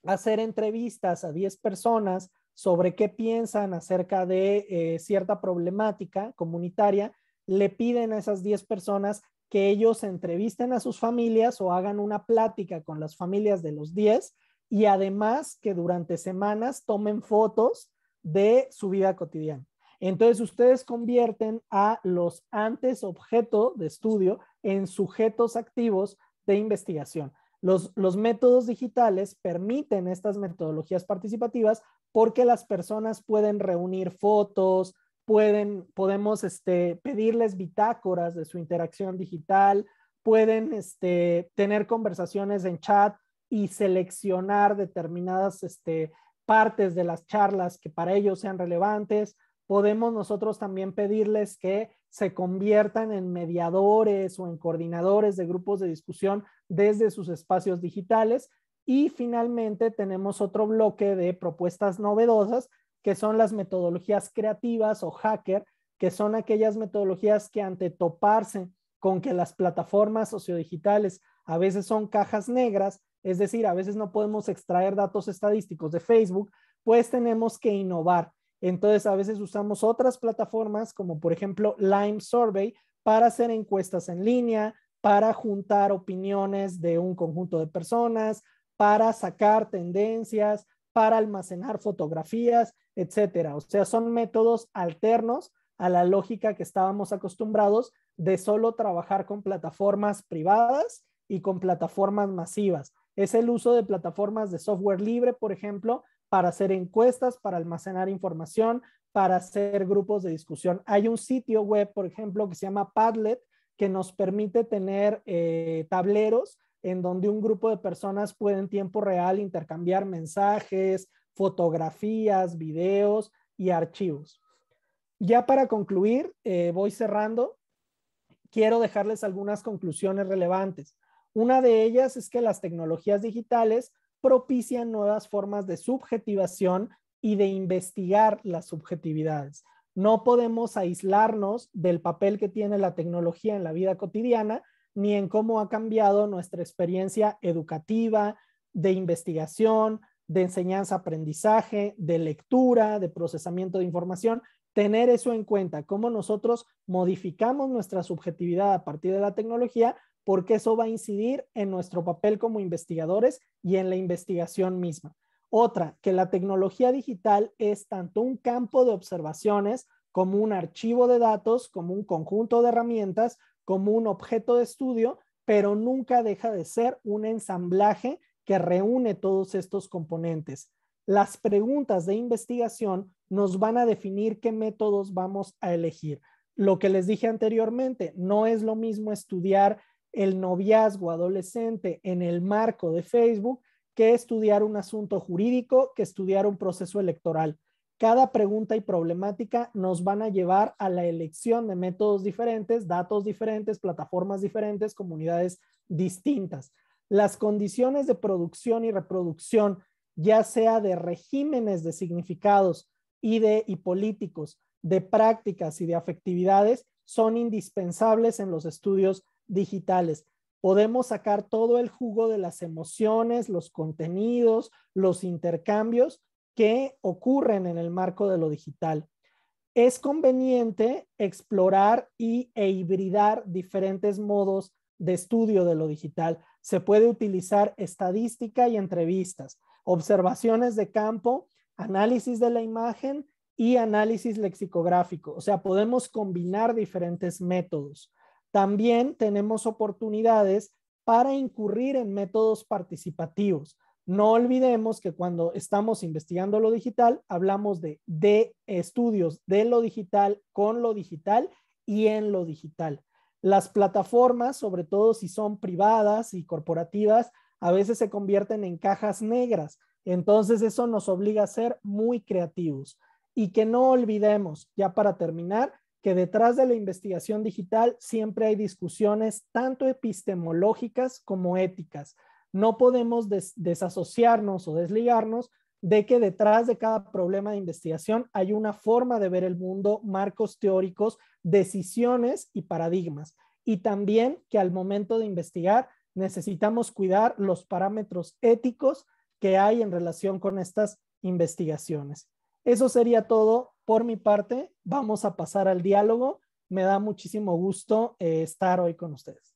hacer entrevistas a 10 personas sobre qué piensan acerca de eh, cierta problemática comunitaria, le piden a esas 10 personas que ellos entrevisten a sus familias o hagan una plática con las familias de los 10 y además que durante semanas tomen fotos de su vida cotidiana. Entonces ustedes convierten a los antes objeto de estudio en sujetos activos de investigación. Los, los métodos digitales permiten estas metodologías participativas porque las personas pueden reunir fotos, podemos este, pedirles bitácoras de su interacción digital, pueden este, tener conversaciones en chat y seleccionar determinadas este, partes de las charlas que para ellos sean relevantes. Podemos nosotros también pedirles que se conviertan en mediadores o en coordinadores de grupos de discusión desde sus espacios digitales y finalmente tenemos otro bloque de propuestas novedosas, que son las metodologías creativas o hacker, que son aquellas metodologías que ante toparse con que las plataformas sociodigitales a veces son cajas negras, es decir, a veces no podemos extraer datos estadísticos de Facebook, pues tenemos que innovar. Entonces, a veces usamos otras plataformas como por ejemplo Lime Survey para hacer encuestas en línea, para juntar opiniones de un conjunto de personas, para sacar tendencias, para almacenar fotografías, etcétera. O sea, son métodos alternos a la lógica que estábamos acostumbrados de solo trabajar con plataformas privadas y con plataformas masivas. Es el uso de plataformas de software libre, por ejemplo, para hacer encuestas, para almacenar información, para hacer grupos de discusión. Hay un sitio web, por ejemplo, que se llama Padlet, que nos permite tener eh, tableros en donde un grupo de personas puede en tiempo real intercambiar mensajes, fotografías, videos y archivos. Ya para concluir, eh, voy cerrando, quiero dejarles algunas conclusiones relevantes. Una de ellas es que las tecnologías digitales propician nuevas formas de subjetivación y de investigar las subjetividades. No podemos aislarnos del papel que tiene la tecnología en la vida cotidiana ni en cómo ha cambiado nuestra experiencia educativa, de investigación, de enseñanza-aprendizaje, de lectura, de procesamiento de información. Tener eso en cuenta, cómo nosotros modificamos nuestra subjetividad a partir de la tecnología, porque eso va a incidir en nuestro papel como investigadores y en la investigación misma. Otra, que la tecnología digital es tanto un campo de observaciones como un archivo de datos, como un conjunto de herramientas, como un objeto de estudio, pero nunca deja de ser un ensamblaje que reúne todos estos componentes. Las preguntas de investigación nos van a definir qué métodos vamos a elegir. Lo que les dije anteriormente, no es lo mismo estudiar el noviazgo adolescente en el marco de Facebook que estudiar un asunto jurídico, que estudiar un proceso electoral. Cada pregunta y problemática nos van a llevar a la elección de métodos diferentes, datos diferentes, plataformas diferentes, comunidades distintas. Las condiciones de producción y reproducción, ya sea de regímenes de significados y, de, políticos, de prácticas y de afectividades, son indispensables en los estudios digitales. Podemos sacar todo el jugo de las emociones, los contenidos, los intercambios que ocurren en el marco de lo digital. Es conveniente explorar y, e hibridar diferentes modos de estudio de lo digital. Se puede utilizar estadística y entrevistas, observaciones de campo, análisis de la imagen y análisis lexicográfico. O sea, podemos combinar diferentes métodos. También tenemos oportunidades para incurrir en métodos participativos. No olvidemos que cuando estamos investigando lo digital, hablamos de, estudios de lo digital, con lo digital y en lo digital. Las plataformas, sobre todo si son privadas y corporativas, a veces se convierten en cajas negras. Entonces eso nos obliga a ser muy creativos. Y que no olvidemos, ya para terminar, que detrás de la investigación digital siempre hay discusiones tanto epistemológicas como éticas no podemos desasociarnos o desligarnos de que detrás de cada problema de investigación hay una forma de ver el mundo, marcos teóricos, decisiones y paradigmas. Y también que al momento de investigar necesitamos cuidar los parámetros éticos que hay en relación con estas investigaciones. Eso sería todo por mi parte. Vamos a pasar al diálogo. Me da muchísimo gusto eh, estar hoy con ustedes.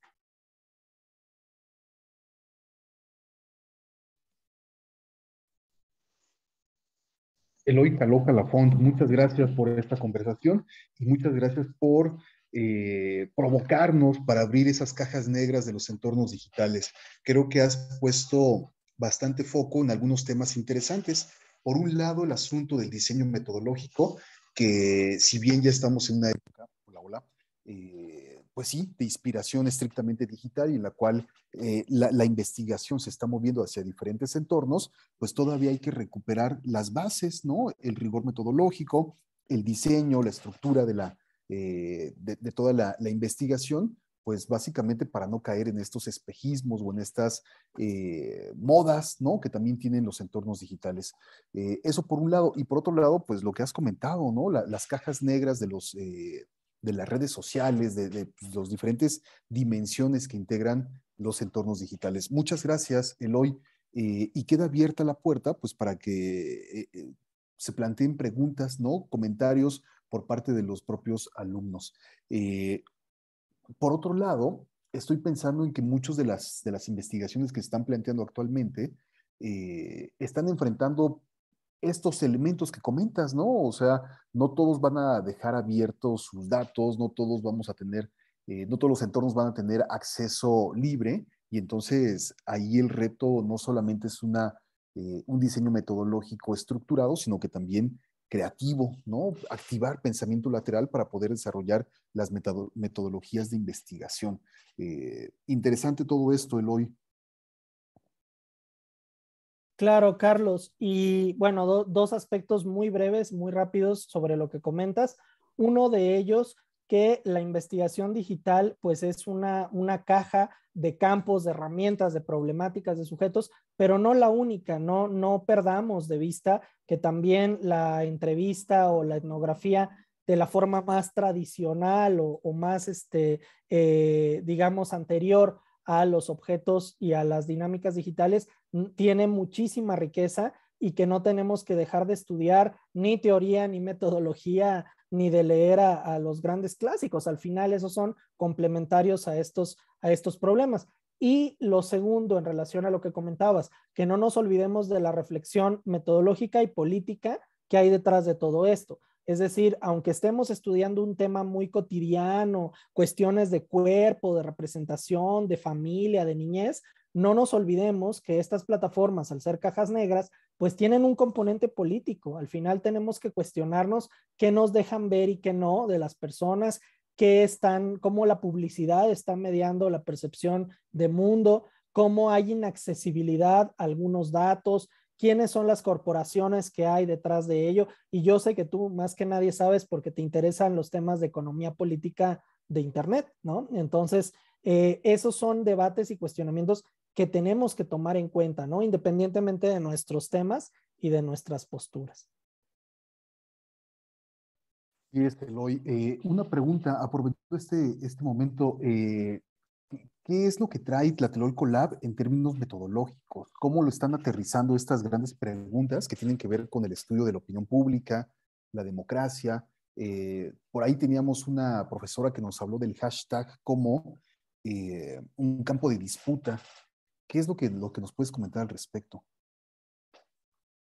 Eloy Caloja Lafont, muchas gracias por esta conversación y muchas gracias por eh, provocarnos para abrir esas cajas negras de los entornos digitales. Creo que has puesto bastante foco en algunos temas interesantes. Por un lado, el asunto del diseño metodológico, que si bien ya estamos en una época, hola, eh, pues sí, de inspiración estrictamente digital y en la cual eh, la, investigación se está moviendo hacia diferentes entornos, pues todavía hay que recuperar las bases, ¿no? El rigor metodológico, el diseño, la estructura de, la, eh, de, toda la, investigación, pues básicamente para no caer en estos espejismos o en estas eh, modas, ¿no? Que también tienen los entornos digitales. eso por un lado. Y por otro lado, pues lo que has comentado, ¿no? las cajas negras de los de las redes sociales, de, las pues, diferentes dimensiones que integran los entornos digitales. Muchas gracias, Eloy. Eh, y queda abierta la puerta pues, para que eh, eh, se planteen preguntas, ¿no? comentarios por parte de los propios alumnos. por otro lado, estoy pensando en que muchas de las, de las investigaciones que se están planteando actualmente están enfrentando estos elementos que comentas, ¿no? O sea, no todos van a dejar abiertos sus datos, no todos vamos a tener, eh, no todos los entornos van a tener acceso libre y entonces ahí el reto no solamente es una, eh, un diseño metodológico estructurado, sino que también creativo, ¿no? Activar pensamiento lateral para poder desarrollar las metodologías de investigación. Eh, interesante todo esto, Eloy. Claro, Carlos. Y bueno, dos aspectos muy breves, muy rápidos sobre lo que comentas. Uno de ellos, que la investigación digital pues es una, caja de campos, de herramientas, de problemáticas, de sujetos, pero no la única, no, perdamos de vista que también la entrevista o la etnografía de la forma más tradicional o, más, este, eh, digamos, anterior a los objetos y a las dinámicas digitales mm, tiene muchísima riqueza y que no tenemos que dejar de estudiar ni teoría, ni metodología, ni de leer a, los grandes clásicos. Al final, esos son complementarios a estos, a estos problemas. Y lo segundo, en relación a lo que comentabas, que no nos olvidemos de la reflexión metodológica y política que hay detrás de todo esto. Es decir, aunque estemos estudiando un tema muy cotidiano, cuestiones de cuerpo, de representación, de familia, de niñez, no nos olvidemos que estas plataformas, al ser cajas negras, pues tienen un componente político. Al final tenemos que cuestionarnos qué nos dejan ver y qué no de las personas, que están, cómo la publicidad está mediando la percepción de mundo, cómo hay inaccesibilidad a algunos datos, quiénes son las corporaciones que hay detrás de ello. Y yo sé que tú más que nadie sabes porque te interesan los temas de economía política de Internet, ¿no? Entonces, eh, esos son debates y cuestionamientos que tenemos que tomar en cuenta, ¿no? Independientemente de nuestros temas y de nuestras posturas. Y este, Eloy. Eh, una pregunta, aprovechando este, este momento, eh, ¿Qué es lo que trae Tlatelolco Lab en términos metodológicos? ¿Cómo lo están aterrizando estas grandes preguntas que tienen que ver con el estudio de la opinión pública, la democracia? Eh, por ahí teníamos una profesora que nos habló del hashtag como eh, un campo de disputa. ¿Qué es lo que, lo que nos puedes comentar al respecto?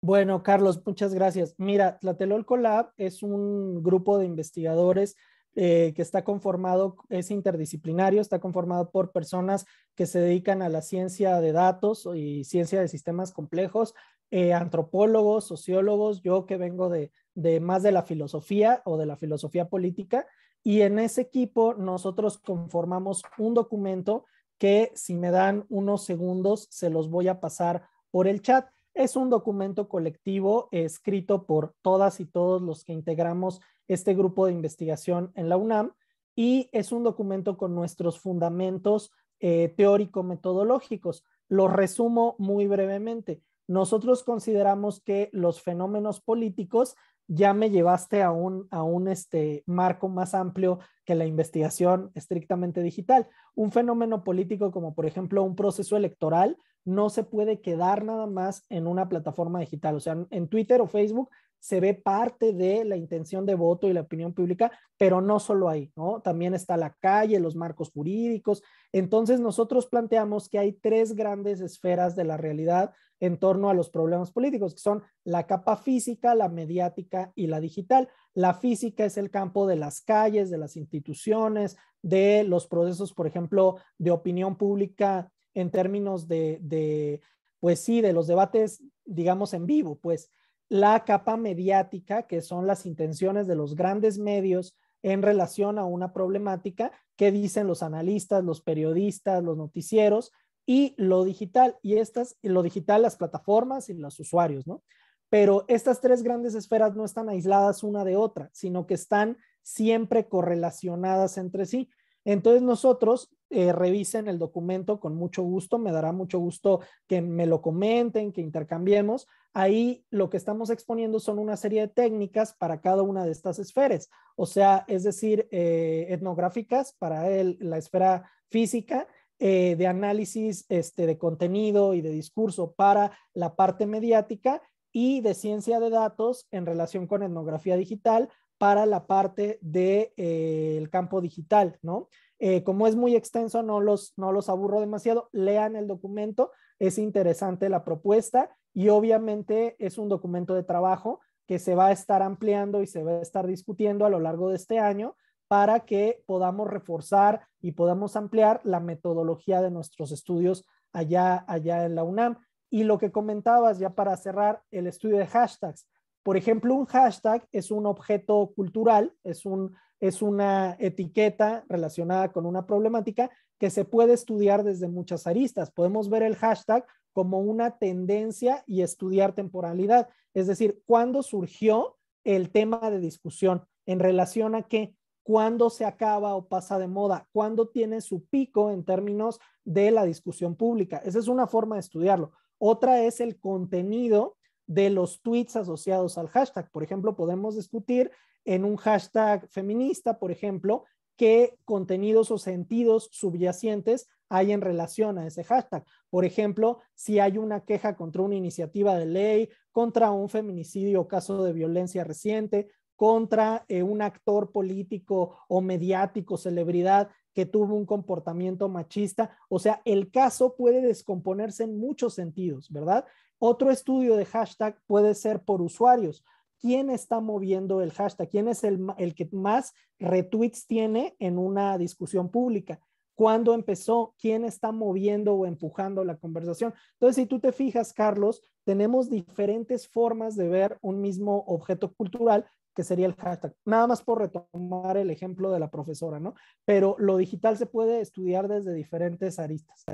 Bueno, Carlos, muchas gracias. Mira, Tlatelolco Lab es un grupo de investigadores eh, que está conformado, es interdisciplinario, está conformado por personas que se dedican a la ciencia de datos y ciencia de sistemas complejos, eh, antropólogos, sociólogos, yo que vengo de más de la filosofía o de la filosofía política, y en ese equipo nosotros conformamos un documento que si me dan unos segundos se los voy a pasar por el chat. Es un documento colectivo escrito por todas y todos los que integramos este grupo de investigación en la UNAM y es un documento con nuestros fundamentos eh, teórico-metodológicos. Lo resumo muy brevemente. Nosotros consideramos que los fenómenos políticos ya me llevaste a un, a un este marco más amplio que la investigación estrictamente digital. Un fenómeno político como por ejemplo un proceso electoral no se puede quedar nada más en una plataforma digital. O sea, en Twitter o Facebook se ve parte de la intención de voto y la opinión pública, pero no solo ahí, ¿no? También está la calle, los marcos jurídicos. Entonces nosotros planteamos que hay tres grandes esferas de la realidad en torno a los problemas políticos, que son la capa física, la mediática y la digital. La física es el campo de las calles, de las instituciones, de los procesos, por ejemplo, de opinión pública en términos de, pues sí, de los debates, digamos, en vivo, pues la capa mediática, que son las intenciones de los grandes medios en relación a una problemática, que dicen los analistas, los periodistas, los noticieros y lo digital, y estas, y lo digital, las plataformas y los usuarios, ¿no? Pero estas tres grandes esferas no están aisladas una de otra, sino que están siempre correlacionadas entre sí. Entonces nosotros eh, revisen el documento con mucho gusto, me dará mucho gusto que me lo comenten, que intercambiemos. Ahí lo que estamos exponiendo son una serie de técnicas para cada una de estas esferas, o sea, es decir, eh, etnográficas para la esfera física, eh, de análisis este, de contenido y de discurso para la parte mediática y de ciencia de datos en relación con etnografía digital para la parte del eh, campo digital, ¿no? Eh, como es muy extenso, no los, no los aburro demasiado, lean el documento, es interesante la propuesta y obviamente es un documento de trabajo que se va a estar ampliando y se va a estar discutiendo a lo largo de este año para que podamos reforzar y podamos ampliar la metodología de nuestros estudios allá, allá en la UNAM. Y lo que comentabas ya para cerrar, el estudio de hashtags. Por ejemplo, un hashtag es un objeto cultural, es, un, es una etiqueta relacionada con una problemática que se puede estudiar desde muchas aristas. Podemos ver el hashtag como una tendencia y estudiar temporalidad, es decir, cuándo surgió el tema de discusión, en relación a qué, cuándo se acaba o pasa de moda, cuándo tiene su pico en términos de la discusión pública. Esa es una forma de estudiarlo. Otra es el contenido de los tweets asociados al hashtag. Por ejemplo, podemos discutir en un hashtag feminista, por ejemplo, qué contenidos o sentidos subyacentes hay en relación a ese hashtag. Por ejemplo, si hay una queja contra una iniciativa de ley, contra un feminicidio o caso de violencia reciente, contra eh, un actor político o mediático, celebridad que tuvo un comportamiento machista. O sea, el caso puede descomponerse en muchos sentidos, ¿verdad? Otro estudio de hashtag puede ser por usuarios. ¿Quién está moviendo el hashtag? ¿Quién es el, que más retweets tiene en una discusión pública? ¿Cuándo empezó? ¿Quién está moviendo o empujando la conversación? Entonces, si tú te fijas, Carlos, tenemos diferentes formas de ver un mismo objeto cultural, que sería el hashtag. Nada más por retomar el ejemplo de la profesora, ¿no? Pero lo digital se puede estudiar desde diferentes aristas.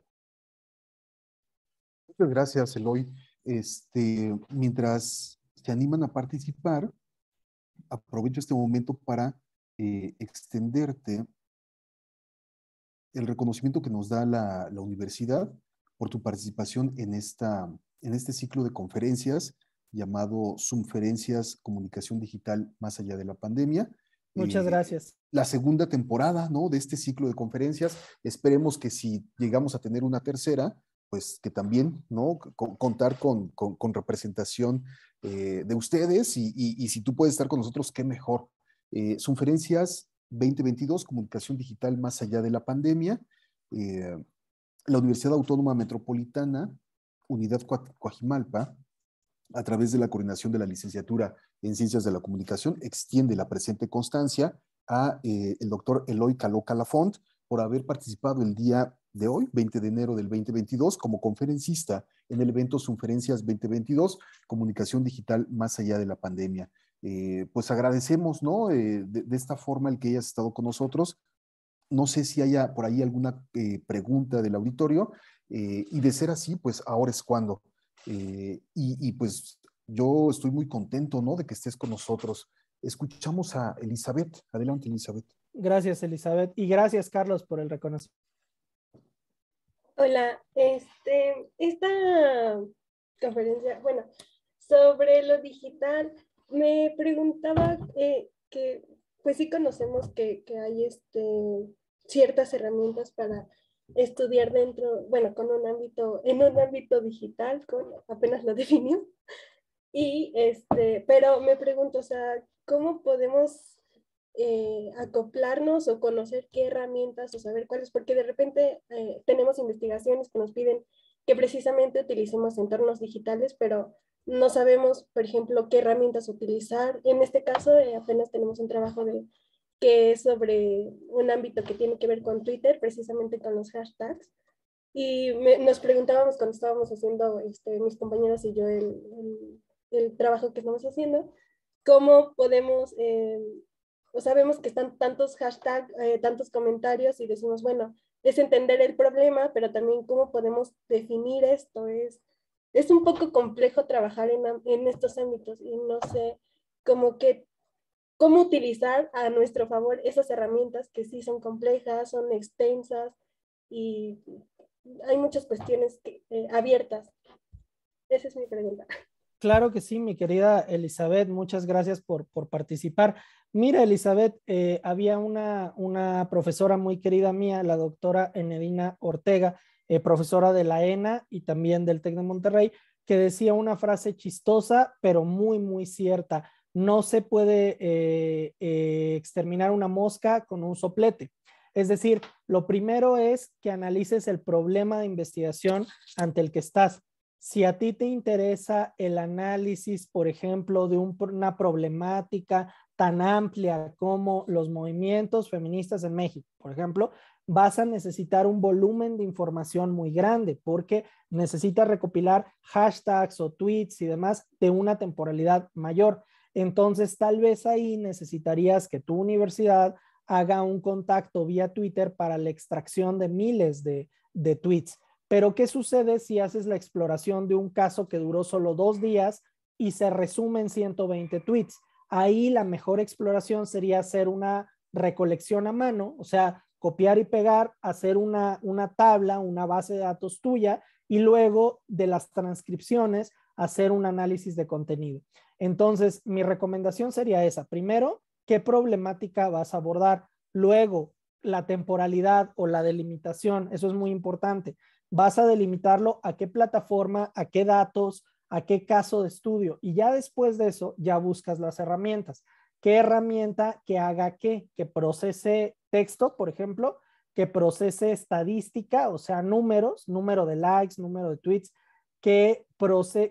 Muchas gracias, Eloy este, mientras se animan a participar, aprovecho este momento para eh, extenderte el reconocimiento que nos da la, universidad por tu participación en, esta, en este ciclo de conferencias llamado Sumferencias Comunicación Digital Más Allá de la Pandemia. Muchas eh, gracias. La segunda temporada ¿no? de este ciclo de conferencias. Esperemos que si llegamos a tener una tercera, pues que también, ¿no? contar con, representación eh, de ustedes y, si tú puedes estar con nosotros, qué mejor. Eh, 2022, comunicación digital más allá de la pandemia. Eh, la Universidad Autónoma Metropolitana, Unidad Coajimalpa, a través de la coordinación de la licenciatura en Ciencias de la Comunicación, extiende la presente constancia a eh, el doctor Eloy Caló Calafont por haber participado el día de hoy, 20 de enero del 2022, como conferencista en el evento Conferencias 2022, Comunicación Digital más allá de la pandemia. Eh, pues agradecemos, ¿no? Eh, de, esta forma el que hayas estado con nosotros. No sé si haya por ahí alguna eh, pregunta del auditorio y de ser así, pues ahora es cuando. Y, y, pues yo estoy muy contento, ¿no? De que estés con nosotros. Escuchamos a Elizabeth. Adelante, Elizabeth. Gracias, Elizabeth. Y gracias, Carlos, por el reconocimiento. Hola, este, esta conferencia, bueno, sobre lo digital, me preguntaba eh, que, pues sí conocemos que, hay este, ciertas herramientas para estudiar dentro, bueno, con un ámbito, en un ámbito digital, apenas lo definió, y este, pero me pregunto, o sea, ¿cómo podemos eh, acoplarnos o conocer qué herramientas o saber cuáles, porque de repente eh, tenemos investigaciones que nos piden que precisamente utilicemos entornos digitales, pero no sabemos, por ejemplo, qué herramientas utilizar. En este caso, eh, apenas tenemos un trabajo de, que es sobre un ámbito que tiene que ver con Twitter, precisamente con los hashtags. Y nos preguntábamos cuando estábamos haciendo, este, mis compañeras y yo, el, trabajo que estamos haciendo, cómo podemos sabemos que están tantos hashtags, eh, tantos comentarios y decimos, bueno, es entender el problema, pero también cómo podemos definir esto. Es, es un poco complejo trabajar en, estos ámbitos y no sé, cómo que cómo utilizar a nuestro favor esas herramientas que sí son complejas, son extensas y hay muchas cuestiones eh, abiertas. Esa es mi pregunta. Claro que sí, mi querida Elizabeth, muchas gracias por, participar. Mira, Elizabeth, eh, había una, profesora muy querida mía, la doctora Enedina Ortega, eh, profesora de la ENA y también del TEC de Monterrey, que decía una frase chistosa, pero muy, muy cierta. No se puede eh, exterminar una mosca con un soplete. Es decir, lo primero es que analices el problema de investigación ante el que estás si a ti te interesa el análisis, por ejemplo, de una problemática tan amplia como los movimientos feministas en México, por ejemplo, vas a necesitar un volumen de información muy grande porque necesitas recopilar hashtags o tweets y demás de una temporalidad mayor. Entonces, tal vez ahí necesitarías que tu universidad haga un contacto vía Twitter para la extracción de miles de tweets. Pero ¿qué sucede si haces la exploración de un caso que duró solo dos días y se resume en 120 tweets? Ahí la mejor exploración sería hacer una recolección a mano, o sea, copiar y pegar, hacer una, una tabla, una base de datos tuya y luego de las transcripciones hacer un análisis de contenido. Entonces, mi recomendación sería esa. Primero, ¿qué problemática vas a abordar? Luego, la temporalidad o la delimitación, eso es muy importante vas a delimitarlo a qué plataforma, a qué datos, a qué caso de estudio. Y ya después de eso, ya buscas las herramientas. ¿Qué herramienta que haga qué? Que procese texto, por ejemplo, que procese estadística, o sea, números, número de likes, número de tweets, que,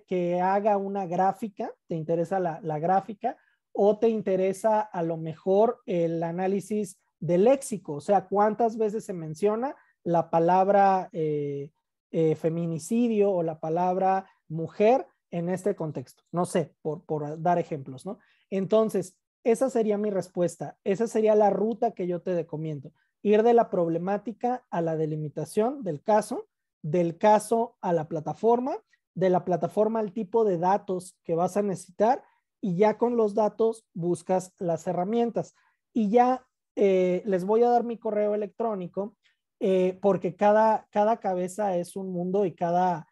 que haga una gráfica, te interesa la, la gráfica, o te interesa a lo mejor el análisis del léxico, o sea, cuántas veces se menciona la palabra eh, eh, feminicidio o la palabra mujer en este contexto. No sé, por, dar ejemplos, ¿no? Entonces, esa sería mi respuesta. Esa sería la ruta que yo te recomiendo. Ir de la problemática a la delimitación del caso, del caso a la plataforma, de la plataforma al tipo de datos que vas a necesitar y ya con los datos buscas las herramientas. Y ya eh, les voy a dar mi correo electrónico eh, porque cada, cabeza es un mundo y cada,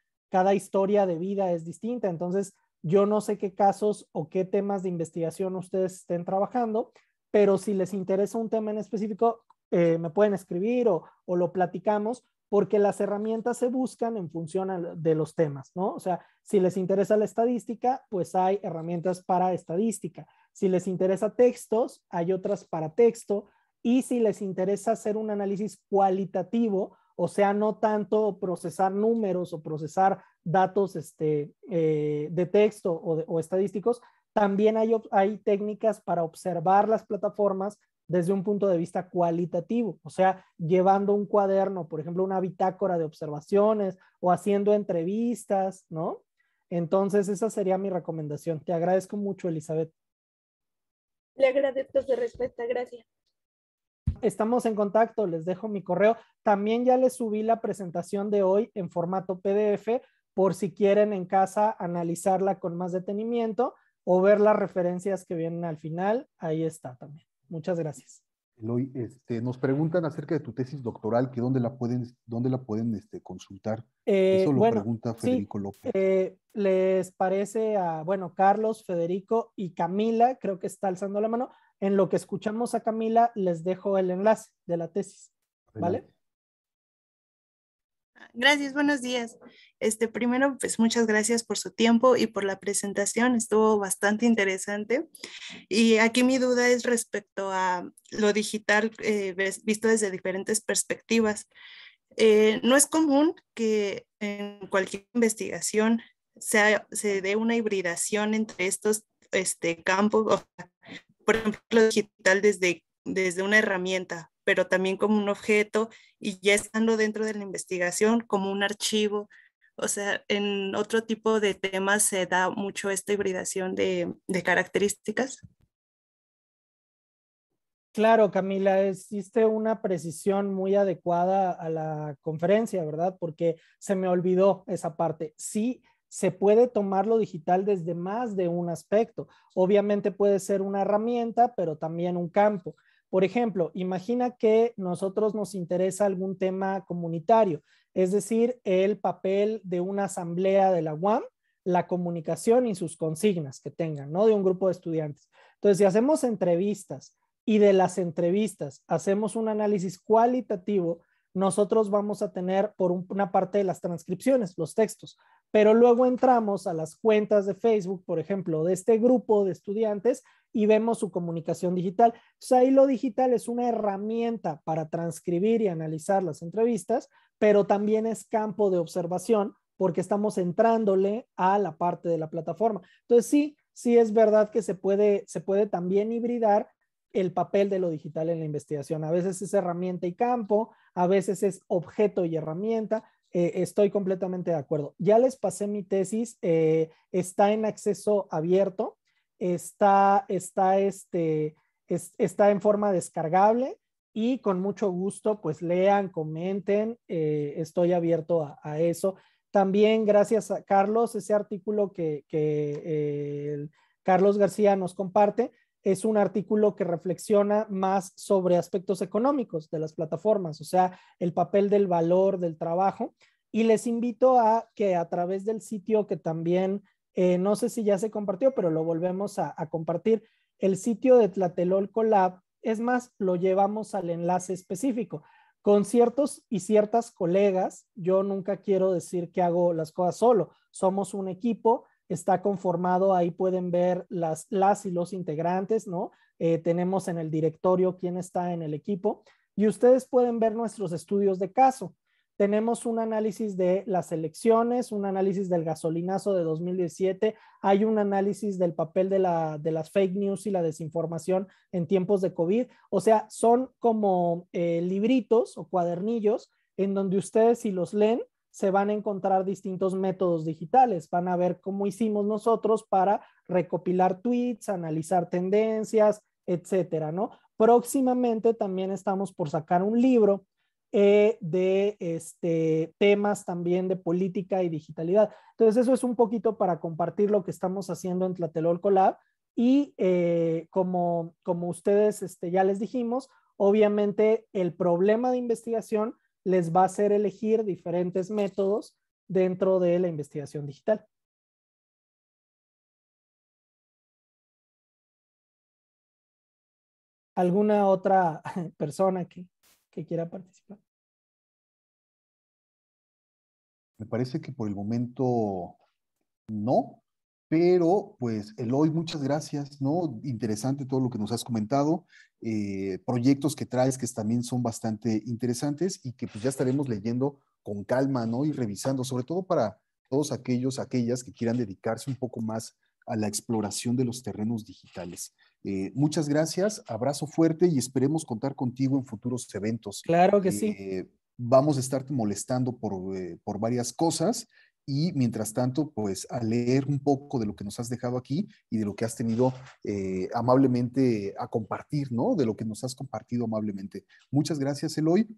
historia de vida es distinta. Entonces, yo no sé qué casos o qué temas de investigación ustedes estén trabajando, pero si les interesa un tema en específico, eh, me pueden escribir o, o, lo platicamos, porque las herramientas se buscan en función de los temas, ¿no? O sea, si les interesa la estadística, pues hay herramientas para estadística. Si les interesa textos, hay otras para texto. Y si les interesa hacer un análisis cualitativo, o sea, no tanto procesar números o procesar datos este, eh, de texto o, estadísticos, también hay, hay técnicas para observar las plataformas desde un punto de vista cualitativo, o sea, llevando un cuaderno, por ejemplo, una bitácora de observaciones o haciendo entrevistas, ¿no? Entonces, esa sería mi recomendación. Te agradezco mucho, Elizabeth. Le agradezco de respuesta, gracias estamos en contacto, les dejo mi correo. También ya les subí la presentación de hoy en formato PDF por si quieren en casa analizarla con más detenimiento o ver las referencias que vienen al final. Ahí está también. Muchas gracias. Eloy, este, nos preguntan acerca de tu tesis doctoral, que dónde la pueden, dónde la pueden este, consultar. Eh, Eso lo pregunta Federico López. Eh, les parece a, bueno, Carlos, Federico y Camila, creo que está alzando la mano. En lo que escuchamos a Camila, les dejo el enlace de la tesis, ¿vale? Gracias, buenos días. Este, primero, pues muchas gracias por su tiempo y por la presentación, estuvo bastante interesante. Y aquí mi duda es respecto a lo digital eh, visto desde diferentes perspectivas. Eh, no es común que en cualquier investigación se dé una hibridación entre estos este, campos, o por ejemplo, digital desde, desde una herramienta, pero también como un objeto y ya estando dentro de la investigación como un archivo. O sea, en otro tipo de temas se da mucho esta hibridación de, características. Claro, Camila, existe una precisión muy adecuada a la conferencia, ¿verdad? Porque se me olvidó esa parte. Sí, se puede tomar lo digital desde más de un aspecto. Obviamente puede ser una herramienta, pero también un campo. Por ejemplo, imagina que nosotros nos interesa algún tema comunitario, es decir, el papel de una asamblea de la UAM, la comunicación y sus consignas que tengan, ¿no? De un grupo de estudiantes. Entonces, si hacemos entrevistas y de las entrevistas hacemos un análisis cualitativo, nosotros vamos a tener por una parte las transcripciones, los textos, pero luego entramos a las cuentas de Facebook, por ejemplo, de este grupo de estudiantes y vemos su comunicación digital. sea, ahí lo digital es una herramienta para transcribir y analizar las entrevistas, pero también es campo de observación porque estamos entrándole a la parte de la plataforma. Entonces, sí, sí es verdad que se puede, se puede también hibridar el papel de lo digital en la investigación. A veces es herramienta y campo, a veces es objeto y herramienta. Eh, estoy completamente de acuerdo. Ya les pasé mi tesis, eh, está en acceso abierto, está, está, este, está en forma descargable y con mucho gusto, pues lean, comenten, eh, estoy abierto a, eso. También gracias a Carlos, ese artículo que Carlos García nos comparte, es un artículo que reflexiona más sobre aspectos económicos de las plataformas, o sea, el papel del valor del trabajo. Y les invito a que a través del sitio que también, eh, no sé si ya se compartió, pero lo volvemos a, compartir, el sitio de Tlatelolco Lab, es más, lo llevamos al enlace específico. Con ciertos y ciertas colegas, yo nunca quiero decir que hago las cosas solo, somos un equipo está conformado, ahí pueden ver las, las y los integrantes, ¿no? Eh, tenemos en el directorio quién está en el equipo y ustedes pueden ver nuestros estudios de caso. Tenemos un análisis de las elecciones, un análisis del gasolinazo de 2017, hay un análisis del papel de, la, de las fake news y la desinformación en tiempos de COVID. O sea, son como eh, libritos o cuadernillos en donde ustedes si los leen se van a encontrar distintos métodos digitales. Van a ver cómo hicimos nosotros para recopilar tweets, analizar tendencias, etcétera, ¿no? Próximamente también estamos por sacar un libro eh, de este, temas también de política y digitalidad. Entonces, eso es un poquito para compartir lo que estamos haciendo en Tlatelolco Lab. Y eh, como, como ustedes este, ya les dijimos, obviamente el problema de investigación les va a hacer elegir diferentes métodos dentro de la investigación digital. ¿Alguna otra persona que, quiera participar? Me parece que por el momento no, pero pues Eloy, muchas gracias, ¿no? Interesante todo lo que nos has comentado. Eh, proyectos que traes que también son bastante interesantes y que pues ya estaremos leyendo con calma, ¿no? Y revisando, sobre todo para todos aquellos, aquellas que quieran dedicarse un poco más a la exploración de los terrenos digitales. Eh, muchas gracias, abrazo fuerte y esperemos contar contigo en futuros eventos. Claro que sí. Eh, vamos a estarte molestando por, por varias cosas y mientras tanto, pues a leer un poco de lo que nos has dejado aquí y de lo que has tenido eh, amablemente a compartir, ¿no? De lo que nos has compartido amablemente. Muchas gracias, Eloy.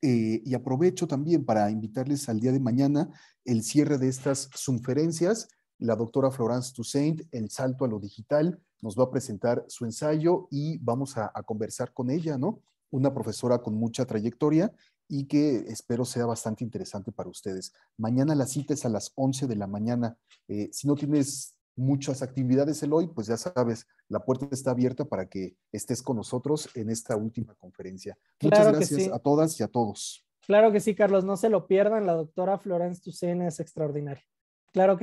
Eh, y aprovecho también para invitarles al día de mañana el cierre de estas conferencias. La doctora Florence Toussaint, El Salto a lo Digital, nos va a presentar su ensayo y vamos a, a conversar con ella, ¿no? Una profesora con mucha trayectoria y que espero sea bastante interesante para ustedes. Mañana la cita es a las 11 de la mañana. Eh, si no tienes muchas actividades el hoy, pues ya sabes, la puerta está abierta para que estés con nosotros en esta última conferencia. Muchas gracias a todas y a todos. Claro que sí, Carlos, no se lo pierdan. La doctora Florence Tucena es extraordinaria. Claro que